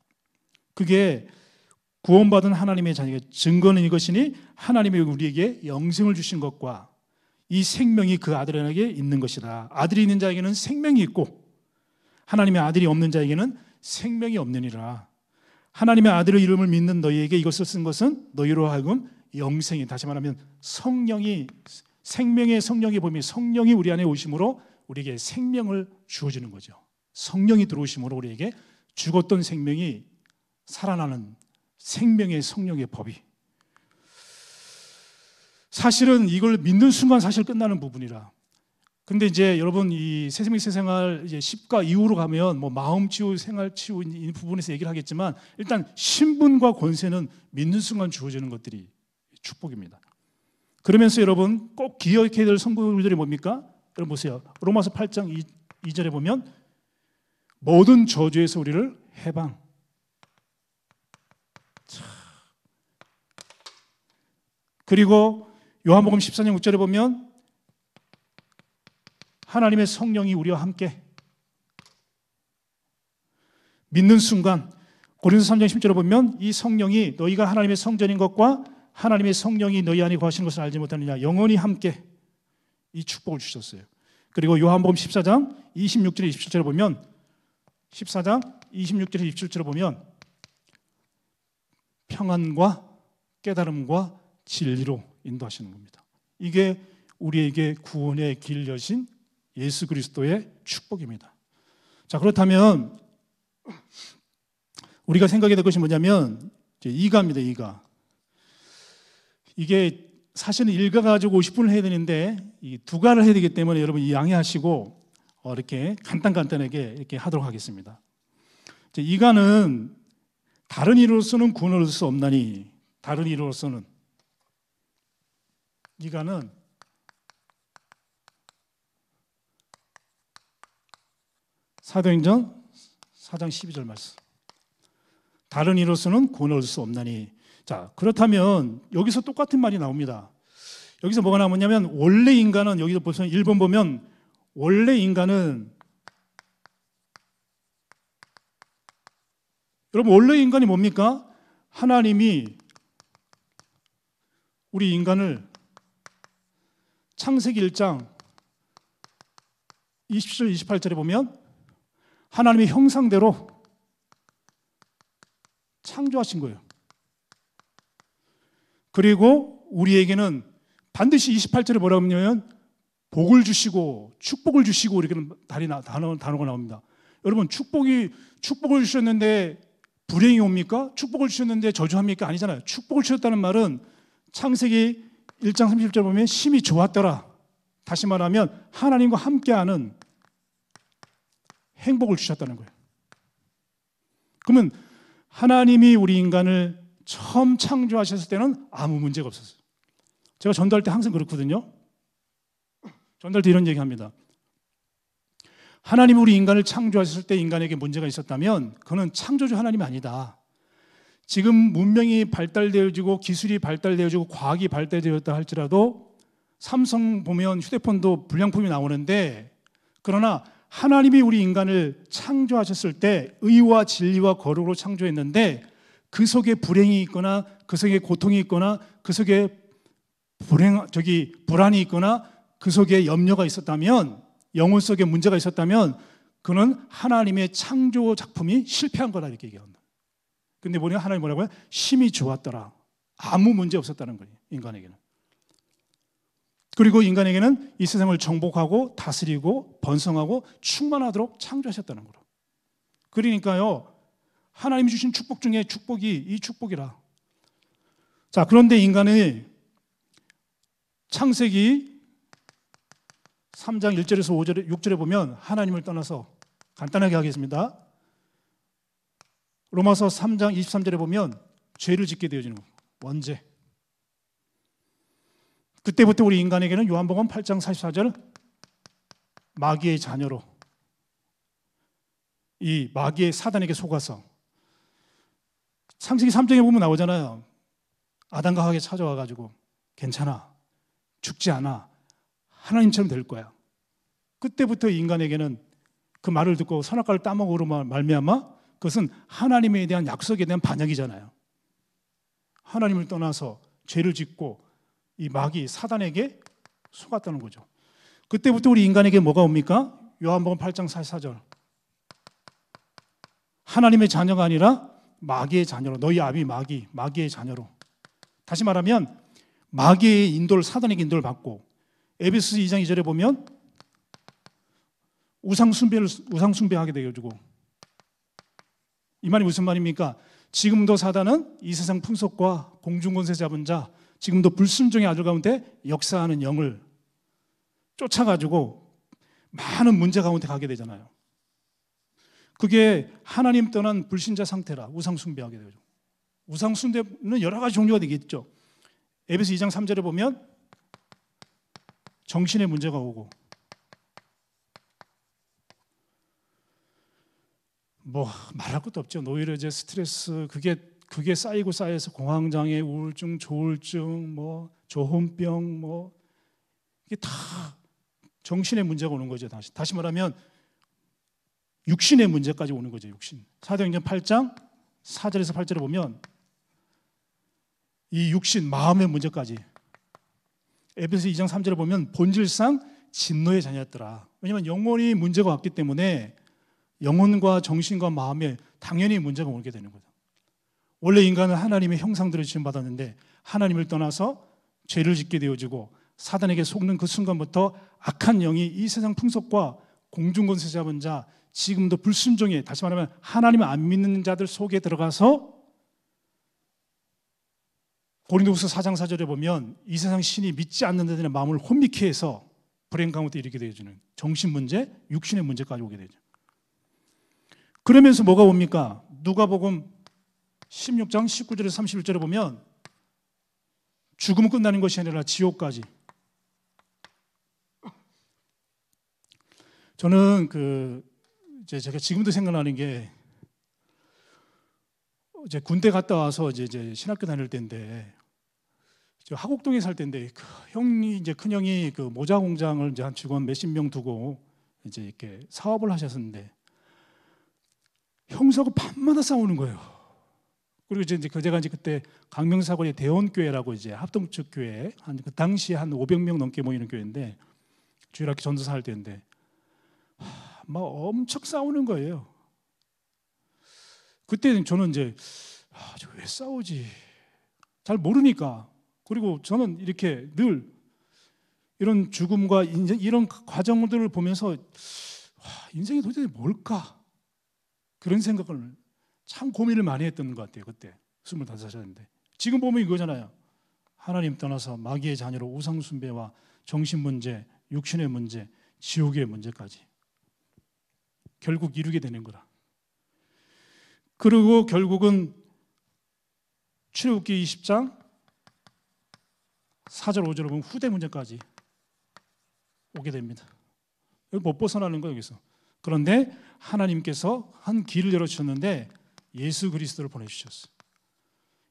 그게 구원받은 하나님의 자녀의 증거는 이것이니 하나님이 우리에게 영생을 주신 것과 이 생명이 그 아들에게 있는 것이다 아들이 있는 자에게는 생명이 있고 하나님의 아들이 없는 자에게는 생명이 없느니라. 하나님의 아들의 이름을 믿는 너희에게 이것을 쓴 것은 너희로 하여금 영생이 다시 말하면 성령이 생명의 성령의 범위 성령이 우리 안에 오심으로 우리에게 생명을 주어주는 거죠. 성령이 들어오심으로 우리에게 죽었던 생명이 살아나는 생명의 성령의 법이 사실은 이걸 믿는 순간 사실 끝나는 부분이라. 근데 이제 여러분 이 새생명 새생활 이제 10과 이후로 가면 뭐 마음 치유, 생활 치유 이 부분에서 얘기를 하겠지만 일단 신분과 권세는 믿는 순간 주어지는 것들이 축복입니다. 그러면서 여러분 꼭 기억해야 될 성구절이 뭡니까? 여러분 보세요. 로마서 8장 2, 절에 보면 모든 저주에서 우리를 해방 그리고 요한복음 14장 6절에 보면 하나님의 성령이 우리와 함께 믿는 순간 고린도 3장 10절에 보면 이 성령이 너희가 하나님의 성전인 것과 하나님의 성령이 너희 안에 거하시는 것을 알지 못하느냐 영원히 함께 이 축복을 주셨어요. 그리고 요한복음 14장 26절에 27절에 보면 14장 26절에 27절에 보면 평안과 깨달음과 진리로 인도하시는 겁니다. 이게 우리에게 구원의 길 여신 예수 그리스도의 축복입니다. 자, 그렇다면 우리가 생각해될 것이 뭐냐면 이가입니다. 이가. 이게 사실은 일가 가지고 50분을 해야 되는데 이 두가를 해야 되기 때문에 여러분 양해하시고 어, 이렇게 간단간단하게 이렇게 하도록 하겠습니다. 이가는 다른 이로서는 구원을 얻을 수 없나니 다른 이로서는 니가는 사도행전 4장 12절 말씀. 다른 이로서는 권할 수 없나니. 자, 그렇다면 여기서 똑같은 말이 나옵니다. 여기서 뭐가 나오냐면 원래 인간은 여기서 보시면 1번 보면 원래 인간은 여러분 원래 인간이 뭡니까? 하나님이 우리 인간을 창세기 1장 20절 28절에 보면 하나님의 형상대로 창조하신 거예요. 그리고 우리에게는 반드시 28절에 뭐라고 하냐면 복을 주시고 축복을 주시고 이렇게 단어, 단어가 나옵니다. 여러분 축복이 축복을 주셨는데 불행이 옵니까? 축복을 주셨는데 저주합니까? 아니잖아요. 축복을 주셨다는 말은 창세기 1장 30절 보면 심이 좋았더라. 다시 말하면 하나님과 함께하는 행복을 주셨다는 거예요. 그러면 하나님이 우리 인간을 처음 창조하셨을 때는 아무 문제가 없었어요. 제가 전달할때 항상 그렇거든요. 전달할때 이런 얘기 합니다. 하나님이 우리 인간을 창조하셨을 때 인간에게 문제가 있었다면 그는 창조주 하나님이 아니다. 지금 문명이 발달되어지고 기술이 발달되어지고 과학이 발달되었다 할지라도 삼성 보면 휴대폰도 불량품이 나오는데 그러나 하나님이 우리 인간을 창조하셨을 때 의와 진리와 거룩으로 창조했는데 그 속에 불행이 있거나 그 속에 고통이 있거나 그 속에 불행 저기 불안이 있거나 그 속에 염려가 있었다면 영혼 속에 문제가 있었다면 그는 하나님의 창조 작품이 실패한 거다 이렇게 얘기합니다. 근데 뭐냐 하나님 뭐라고요? 심히 좋았더라. 아무 문제 없었다는 거예요. 인간에게는. 그리고 인간에게는 이 세상을 정복하고 다스리고 번성하고 충만하도록 창조하셨다는 거로. 그러니까요. 하나님이 주신 축복 중에 축복이 이 축복이라. 자, 그런데 인간의 창세기 3장 1절에서 5절에 6절에 보면 하나님을 떠나서 간단하게 하겠습니다. 로마서 3장 23절에 보면 죄를 짓게 되어지는 거예요. 원죄. 그때부터 우리 인간에게는 요한복음 8장 44절은 마귀의 자녀로 이 마귀의 사단에게 속아서 창세기 3장에 보면 나오잖아요. 아담과 하게 찾아와 가지고 괜찮아. 죽지 않아. 하나님처럼 될 거야. 그때부터 인간에게는 그 말을 듣고 선악과를 따먹으로 말미암아 그것은 하나님에 대한 약속에 대한 반역이잖아요. 하나님을 떠나서 죄를 짓고 이 마귀 사단에게 속았다는 거죠. 그때부터 우리 인간에게 뭐가 옵니까? 요한복음 8장 44절. 하나님의 자녀가 아니라 마귀의 자녀로 너희 아비 마귀 마귀의 자녀로 다시 말하면 마귀의 인도를 사단에게 인도를 받고 에베스 2장 2절에 보면 우상 숭배를 우상 숭배하게 되어지고 이 말이 무슨 말입니까? 지금도 사단은 이 세상 풍속과 공중권세 잡은 자, 지금도 불순종의 아들 가운데 역사하는 영을 쫓아가지고 많은 문제 가운데 가게 되잖아요. 그게 하나님 떠난 불신자 상태라 우상숭배하게 되죠. 우상숭배는 여러 가지 종류가 되겠죠. 에베소 2장 3절에 보면 정신의 문제가 오고 뭐 말할 것도 없죠. 오히려 이제 스트레스 그게 그게 쌓이고 쌓여서 공황장애, 우울증, 조울증, 뭐 조혼병, 뭐 이게 다 정신의 문제가 오는 거죠. 다시 다시 말하면 육신의 문제까지 오는 거죠. 육신. 사도행전 8장 4절에서 8절을 보면 이 육신 마음의 문제까지 에베소 2장 3절을 보면 본질상 진노의 자녀였더라. 왜냐하면 영혼이 문제가 왔기 때문에 영혼과 정신과 마음에 당연히 문제가 오게 되는 거죠. 원래 인간은 하나님의 형상들을 지음 받았는데 하나님을 떠나서 죄를 짓게 되어지고 사단에게 속는 그 순간부터 악한 영이 이 세상 풍속과 공중권세 잡은 자 지금도 불순종해 다시 말하면 하나님 안 믿는 자들 속에 들어가서 고린도후서 4장 4절에 보면 이 세상 신이 믿지 않는 자들의 마음을 혼미케 해서 불행 가운데 이르게 되어주는 정신 문제, 육신의 문제까지 오게 되죠. 그러면서 뭐가 옵니까? 누가복음 16장 1 9절에 31절에 보면 죽음은 끝나는 것이 아니라 지옥까지. 저는 그 이제 제가 지금도 생각나는 게 이제 군대 갔다 와서 이제, 이제 신학교 다닐 때인데 저 하곡동에 살 때인데 그 형이 이제 큰 형이 그 모자 공장을 이제 한 직원 몇십 명 두고 이제 이렇게 사업을 하셨는데 형사하고 밤마다 싸우는 거예요. 그리고 이제, 이제 가 이제 그때 강명사거리 대원교회라고 이제 합동측 교회 한그 당시 한 500명 그 넘게 모이는 교회인데 주일학교 전도사 할 때인데 막 엄청 싸우는 거예요. 그때 저는 이제 아, 왜 싸우지? 잘 모르니까. 그리고 저는 이렇게 늘 이런 죽음과 인생, 이런 과정들을 보면서 와, 인생이 도대체 뭘까? 그런 생각을 참 고민을 많이 했던 것 같아요. 그때 25살인데. 지금 보면 이거잖아요. 하나님 떠나서 마귀의 자녀로 우상 숭배와 정신 문제, 육신의 문제, 지옥의 문제까지 결국 이루게 되는 거라. 그리고 결국은 출애굽기 20장 4절 5절을 보면 후대 문제까지 오게 됩니다. 못 벗어나는 거예요, 여기서. 그런데 하나님께서 한 길을 열어주셨는데 예수 그리스도를 보내주셨어요.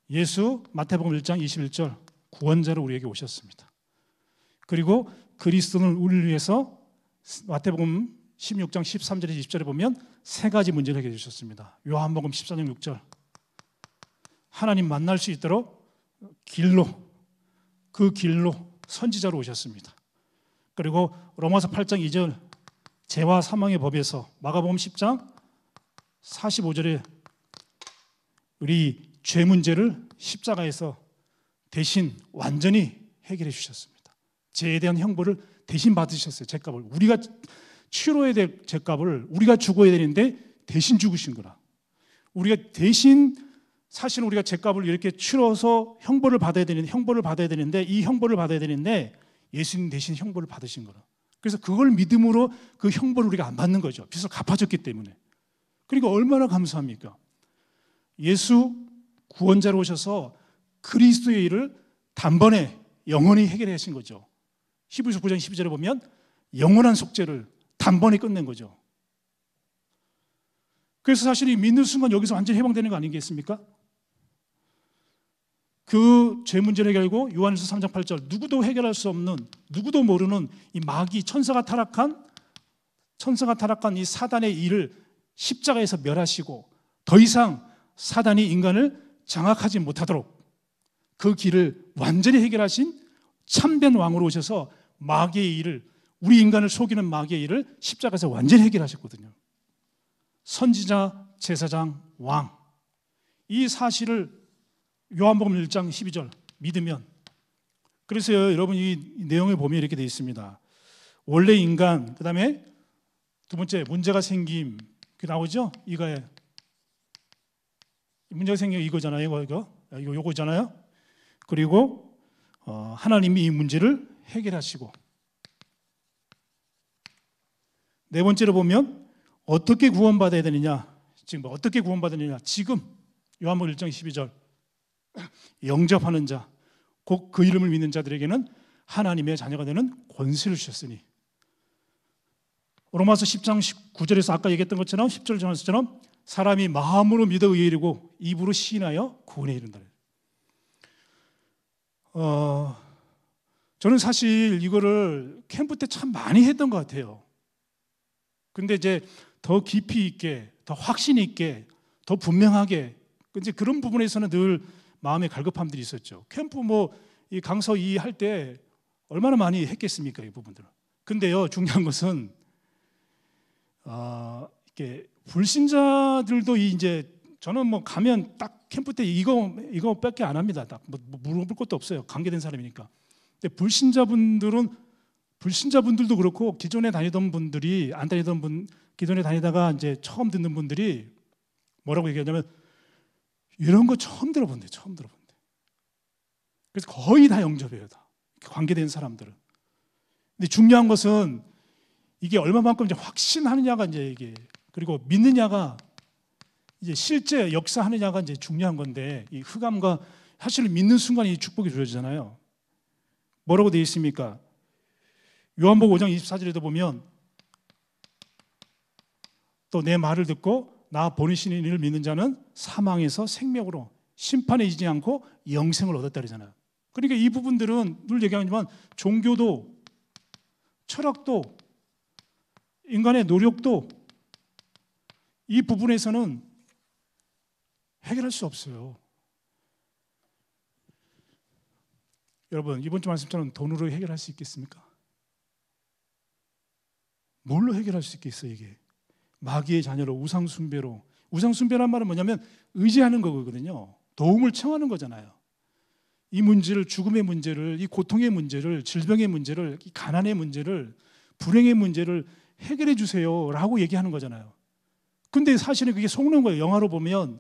예수 마태복음 1장 21절 구원자로 우리에게 오셨습니다. 그리고 그리스도는 우리를 위해서 마태복음 16장 1 3절에 20절에 보면 세 가지 문제를 해결해 주셨습니다. 요한복음 14장 6절. 하나님 만날 수 있도록 길로 그 길로 선지자로 오셨습니다. 그리고 로마서 8장 2절 죄와 사망의 법에서 마가복음 10장 45절에 우리 죄 문제를 십자가에서 대신 완전히 해결해 주셨습니다. 죄에 대한 형벌을 대신 받으셨어요. 죄값을 우리가 치러야 될 죄값을 우리가 죽어야 되는데 대신 죽으신 거라. 우리가 대신 사실 우리가 죄값을 이렇게 치러서 형벌을 받아야 되는 형벌을 받아야 되는데 이 형벌을 받아야 되는데 예수님 대신 형벌을 받으신 거라. 그래서 그걸 믿음으로 그 형벌을 우리가 안 받는 거죠. 빚을 갚아줬기 때문에. 그러니까 얼마나 감사합니까? 예수 구원자로 오셔서 그리스도의 일을 단번에 영원히 해결하신 거죠. 히브리서 9장 12절에 보면 영원한 속죄를 단번에 끝낸 거죠. 그래서 사실 이 믿는 순간 여기서 완전히 해방되는 거 아니겠습니까? 그죄 문제를 해결하고 요한일서 3장 8절 누구도 해결할 수 없는 누구도 모르는 이 마귀 천사가 타락한 천사가 타락한 이 사단의 일을 십자가에서 멸하시고 더 이상 사단이 인간을 장악하지 못하도록 그 길을 완전히 해결하신 참된 왕으로 오셔서 마귀의 일을 우리 인간을 속이는 마귀의 일을 십자가에서 완전히 해결하셨거든요. 선지자, 제사장, 왕. 이 사실을 요한복음 1장 12절 믿으면 그래서요 여러분 이내용을 보면 이렇게 되어 있습니다 원래 인간 그 다음에 두 번째 문제가 생김 그 나오죠 이거에 문제가 생겨 이거잖아요 이거 이거 아, 이거 요거잖아요 그리고 어, 하나님이 이 문제를 해결하시고 네 번째로 보면 어떻게 구원받아야 되느냐 지금 뭐 어떻게 구원받느냐 지금 요한복음 1장 12절 영접하는 자, 곧 그 이름을 믿는 자들에게는 하나님의 자녀가 되는 권세를 주셨으니 로마서 10장 1 9절에서 아까 얘기했던 것처럼 10절 전에서처럼 사람이 마음으로 믿어 의에 이르고 입으로 시인하여 구원에 이른다. 어, 저는 사실 이거를 캠프 때 참 많이 했던 것 같아요. 근데 이제 더 깊이 있게, 더 확신 있게, 더 분명하게 이제 그런 부분에서는 늘 마음의 갈급함들이 있었죠. 캠프 뭐 이 강서 이 할 때 얼마나 많이 했겠습니까 이 부분들. 근데요 중요한 것은 아 이렇게 불신자들도 이 이제 저는 뭐 가면 딱 캠프 때 이거 이거밖에 안 합니다. 딱뭐 뭐 물어볼 것도 없어요. 관계된 사람이니까. 근데 불신자분들은 불신자분들도 그렇고 기존에 다니던 분들이 안 다니던 분 기존에 다니다가 이제 처음 듣는 분들이 뭐라고 얘기하냐면 이런 거 처음 들어본대, 처음 들어본대. 그래서 거의 다 영접해요, 다. 관계된 사람들은. 근데 중요한 것은 이게 얼마만큼 이제 확신하느냐가 이제 이게 그리고 믿느냐가 이제 실제 역사하느냐가 이제 중요한 건데 이 흑암과 사실을 믿는 순간 이 축복이 주어지잖아요. 뭐라고 되어 있습니까? 요한복 5장 24절에도 보면 또 내 말을 듣고 나 본신인 이를 믿는 자는 사망에서 생명으로 심판에 이지 않고 영생을 얻었다 그러잖아요. 그러니까 이 부분들은 늘 얘기하지만 종교도 철학도 인간의 노력도 이 부분에서는 해결할 수 없어요. 여러분 이번 주 말씀처럼 돈으로 해결할 수 있겠습니까? 뭘로 해결할 수 있겠어요 이게? 마귀의 자녀로 우상 숭배로 우상 숭배란 말은 뭐냐면 의지하는 거거든요. 도움을 청하는 거잖아요. 이 문제를 죽음의 문제를 이 고통의 문제를 질병의 문제를 이 가난의 문제를 불행의 문제를 해결해 주세요라고 얘기하는 거잖아요. 근데 사실은 그게 속는 거예요. 영화로 보면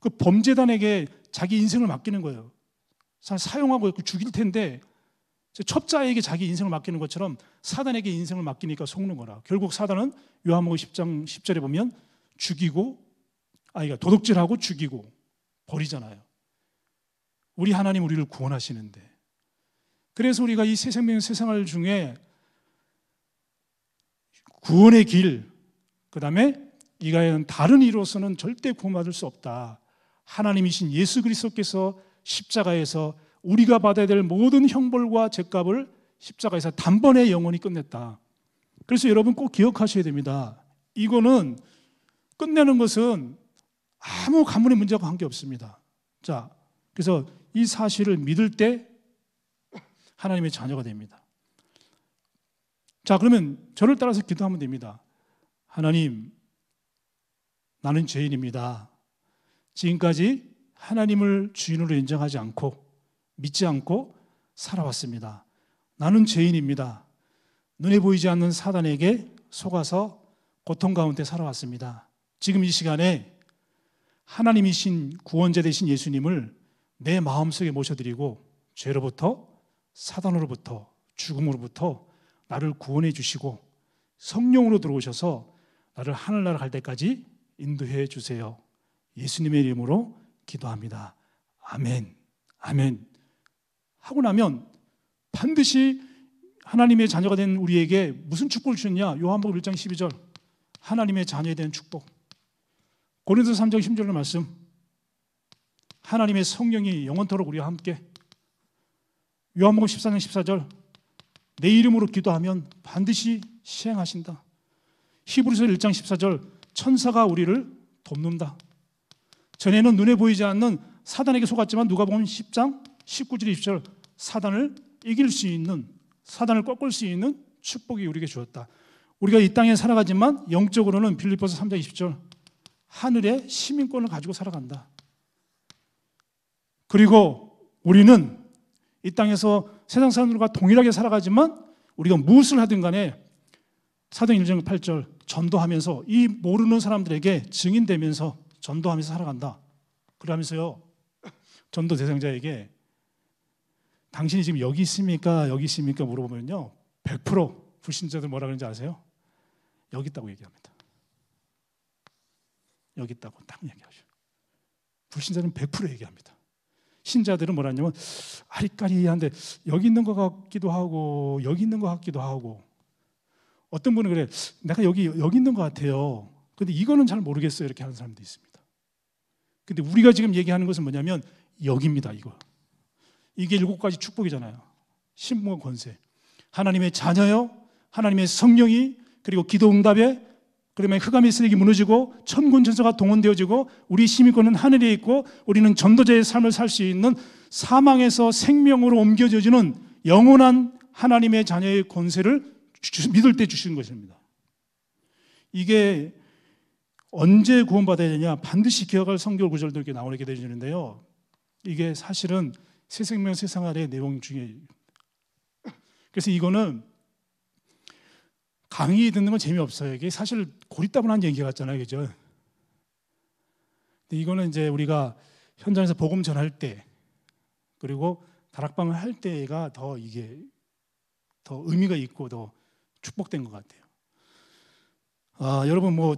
그 범죄단에게 자기 인생을 맡기는 거예요. 사용하고 죽일 텐데 첩자에게 자기 인생을 맡기는 것처럼 사단에게 인생을 맡기니까 속는 거라. 결국 사단은 요한복음 10장 10절에 보면 죽이고 아이가 도둑질하고 죽이고 버리잖아요. 우리 하나님 우리를 구원하시는데. 그래서 우리가 이 새 생명 새 생활 중에 구원의 길, 그 다음에 이가에는 다른 이로서는 절대 구원받을 수 없다. 하나님이신 예수 그리스도께서 십자가에서 우리가 받아야 될 모든 형벌과 죄값을 십자가에서 단번에 영원히 끝냈다. 그래서 여러분 꼭 기억하셔야 됩니다. 이거는 끝내는 것은 아무 가문의 문제와 관계없습니다. 자, 그래서 이 사실을 믿을 때 하나님의 자녀가 됩니다. 자, 그러면 저를 따라서 기도하면 됩니다. 하나님, 나는 죄인입니다. 지금까지 하나님을 주인으로 인정하지 않고 믿지 않고 살아왔습니다. 나는 죄인입니다. 눈에 보이지 않는 사단에게 속아서 고통 가운데 살아왔습니다. 지금 이 시간에 하나님이신 구원자 되신 예수님을 내 마음속에 모셔드리고 죄로부터 사단으로부터 죽음으로부터 나를 구원해 주시고 성령으로 들어오셔서 나를 하늘나라 갈 때까지 인도해 주세요. 예수님의 이름으로 기도합니다. 아멘. 아멘. 하고 나면 반드시 하나님의 자녀가 된 우리에게 무슨 축복을 주셨냐? 요한복음 1장 12절. 하나님의 자녀에 대한 축복. 고린도 3장 10절의 말씀. 하나님의 성령이 영원토록 우리와 함께. 요한복음 14장 14절. 내 이름으로 기도하면 반드시 시행하신다. 히브리서 1장 14절. 천사가 우리를 돕는다. 전에는 눈에 보이지 않는 사단에게 속았지만 누가 보면 10장 19절 20절 사단을 이길 수 있는 사단을 꺾을 수 있는 축복이 우리에게 주었다. 우리가 이 땅에 살아가지만 영적으로는 빌립보서 3장 20절 하늘의 시민권을 가지고 살아간다. 그리고 우리는 이 땅에서 세상 사람들과 동일하게 살아가지만 우리가 무엇을 하든 간에 사도 1장 8절 전도하면서 이 모르는 사람들에게 증인되면서 전도하면서 살아간다. 그러면서요. 전도 대상자에게 당신이 지금 여기 있습니까? 여기 있습니까? 물어보면요. 100% 불신자들 뭐라 그러는지 아세요? 여기 있다고 얘기합니다. 여기 있다고 딱 얘기하죠. 불신자는 100% 얘기합니다. 신자들은 뭐라 하냐면 아리까리한데 여기 있는 것 같기도 하고 여기 있는 것 같기도 하고 어떤 분은 그래 내가 여기 여기 있는 것 같아요. 근데 이거는 잘 모르겠어요 이렇게 하는 사람도 있습니다. 근데 우리가 지금 얘기하는 것은 뭐냐면 여기입니다 이거 이게 일곱 가지 축복이잖아요. 신분과 권세. 하나님의 자녀요, 하나님의 성령이 그리고 기도 응답에 그러면 흑암의 쓰레기 무너지고 천군 전사가 동원되어지고 우리 시민권은 하늘에 있고 우리는 전도자의 삶을 살 수 있는 사망에서 생명으로 옮겨져지는 영원한 하나님의 자녀의 권세를 주, 믿을 때 주신 것입니다. 이게 언제 구원받아야 되냐 반드시 기억할 성경 구절도 이렇게 나오게 되는데요. 이게 사실은 새 생명 세상 아래 내용 중에 그래서 이거는 강의 듣는 건 재미없어요. 이게 사실 고리따분한 얘기 같잖아요. 그죠? 근데 이거는 이제 우리가 현장에서 복음 전할 때 그리고 다락방을 할 때가 더 이게 더 의미가 있고 더 축복된 것 같아요. 아, 여러분 뭐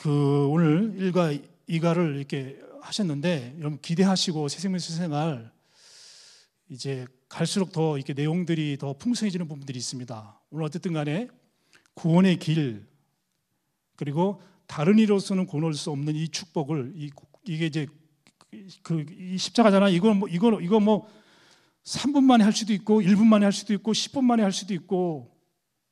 그 오늘 일과 이과를 이렇게 하셨는데 여러분 기대하시고 새 생명 새 생활 이제 갈수록 더 이렇게 내용들이 더 풍성해지는 부분들이 있습니다. 오늘 어쨌든 간에 구원의 길 그리고 다른 이로서는 고놓을 수 없는 이 축복을 이, 게 이제 그이 십자가잖아. 이건 뭐 이거 이거 뭐 3분 만에 할 수도 있고 1분 만에 할 수도 있고 10분 만에 할 수도 있고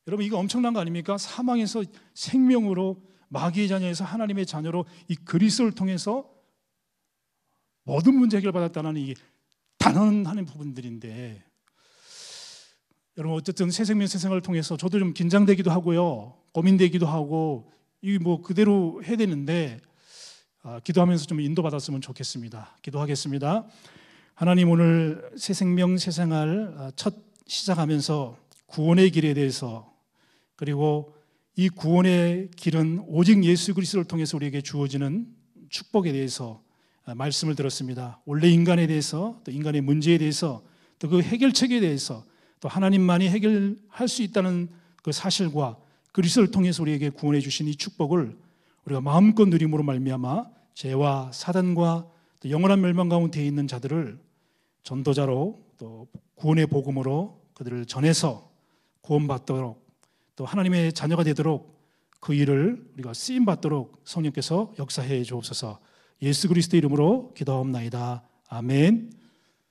여러분 이거 엄청난 거 아닙니까? 사망에서 생명으로 마귀의 자녀에서 하나님의 자녀로 이 그리스도를 통해서 모든 문제 해결받았다는 이게 단언하는 부분들인데 여러분 어쨌든 새 생명 새 생활을 통해서 저도 좀 긴장되기도 하고요 고민되기도 하고 이 뭐 그대로 해야 되는데 아, 기도하면서 좀 인도받았으면 좋겠습니다 기도하겠습니다 하나님 오늘 새 생명 새 생활 아, 첫 시작하면서 구원의 길에 대해서 그리고 이 구원의 길은 오직 예수 그리스도를 통해서 우리에게 주어지는 축복에 대해서 어, 말씀을 들었습니다. 원래 인간에 대해서 또 인간의 문제에 대해서 또 그 해결책에 대해서 또 하나님만이 해결할 수 있다는 그 사실과 그리스도를 통해서 우리에게 구원해 주신 이 축복을 우리가 마음껏 누림으로 말미암아 죄와 사단과 또 영원한 멸망 가운데 있는 자들을 전도자로 또 구원의 복음으로 그들을 전해서 구원받도록 또 하나님의 자녀가 되도록 그 일을 우리가 쓰임 받도록 성령께서 역사해 주옵소서. 예수 그리스도 이름으로 기도합옵나이다 아멘.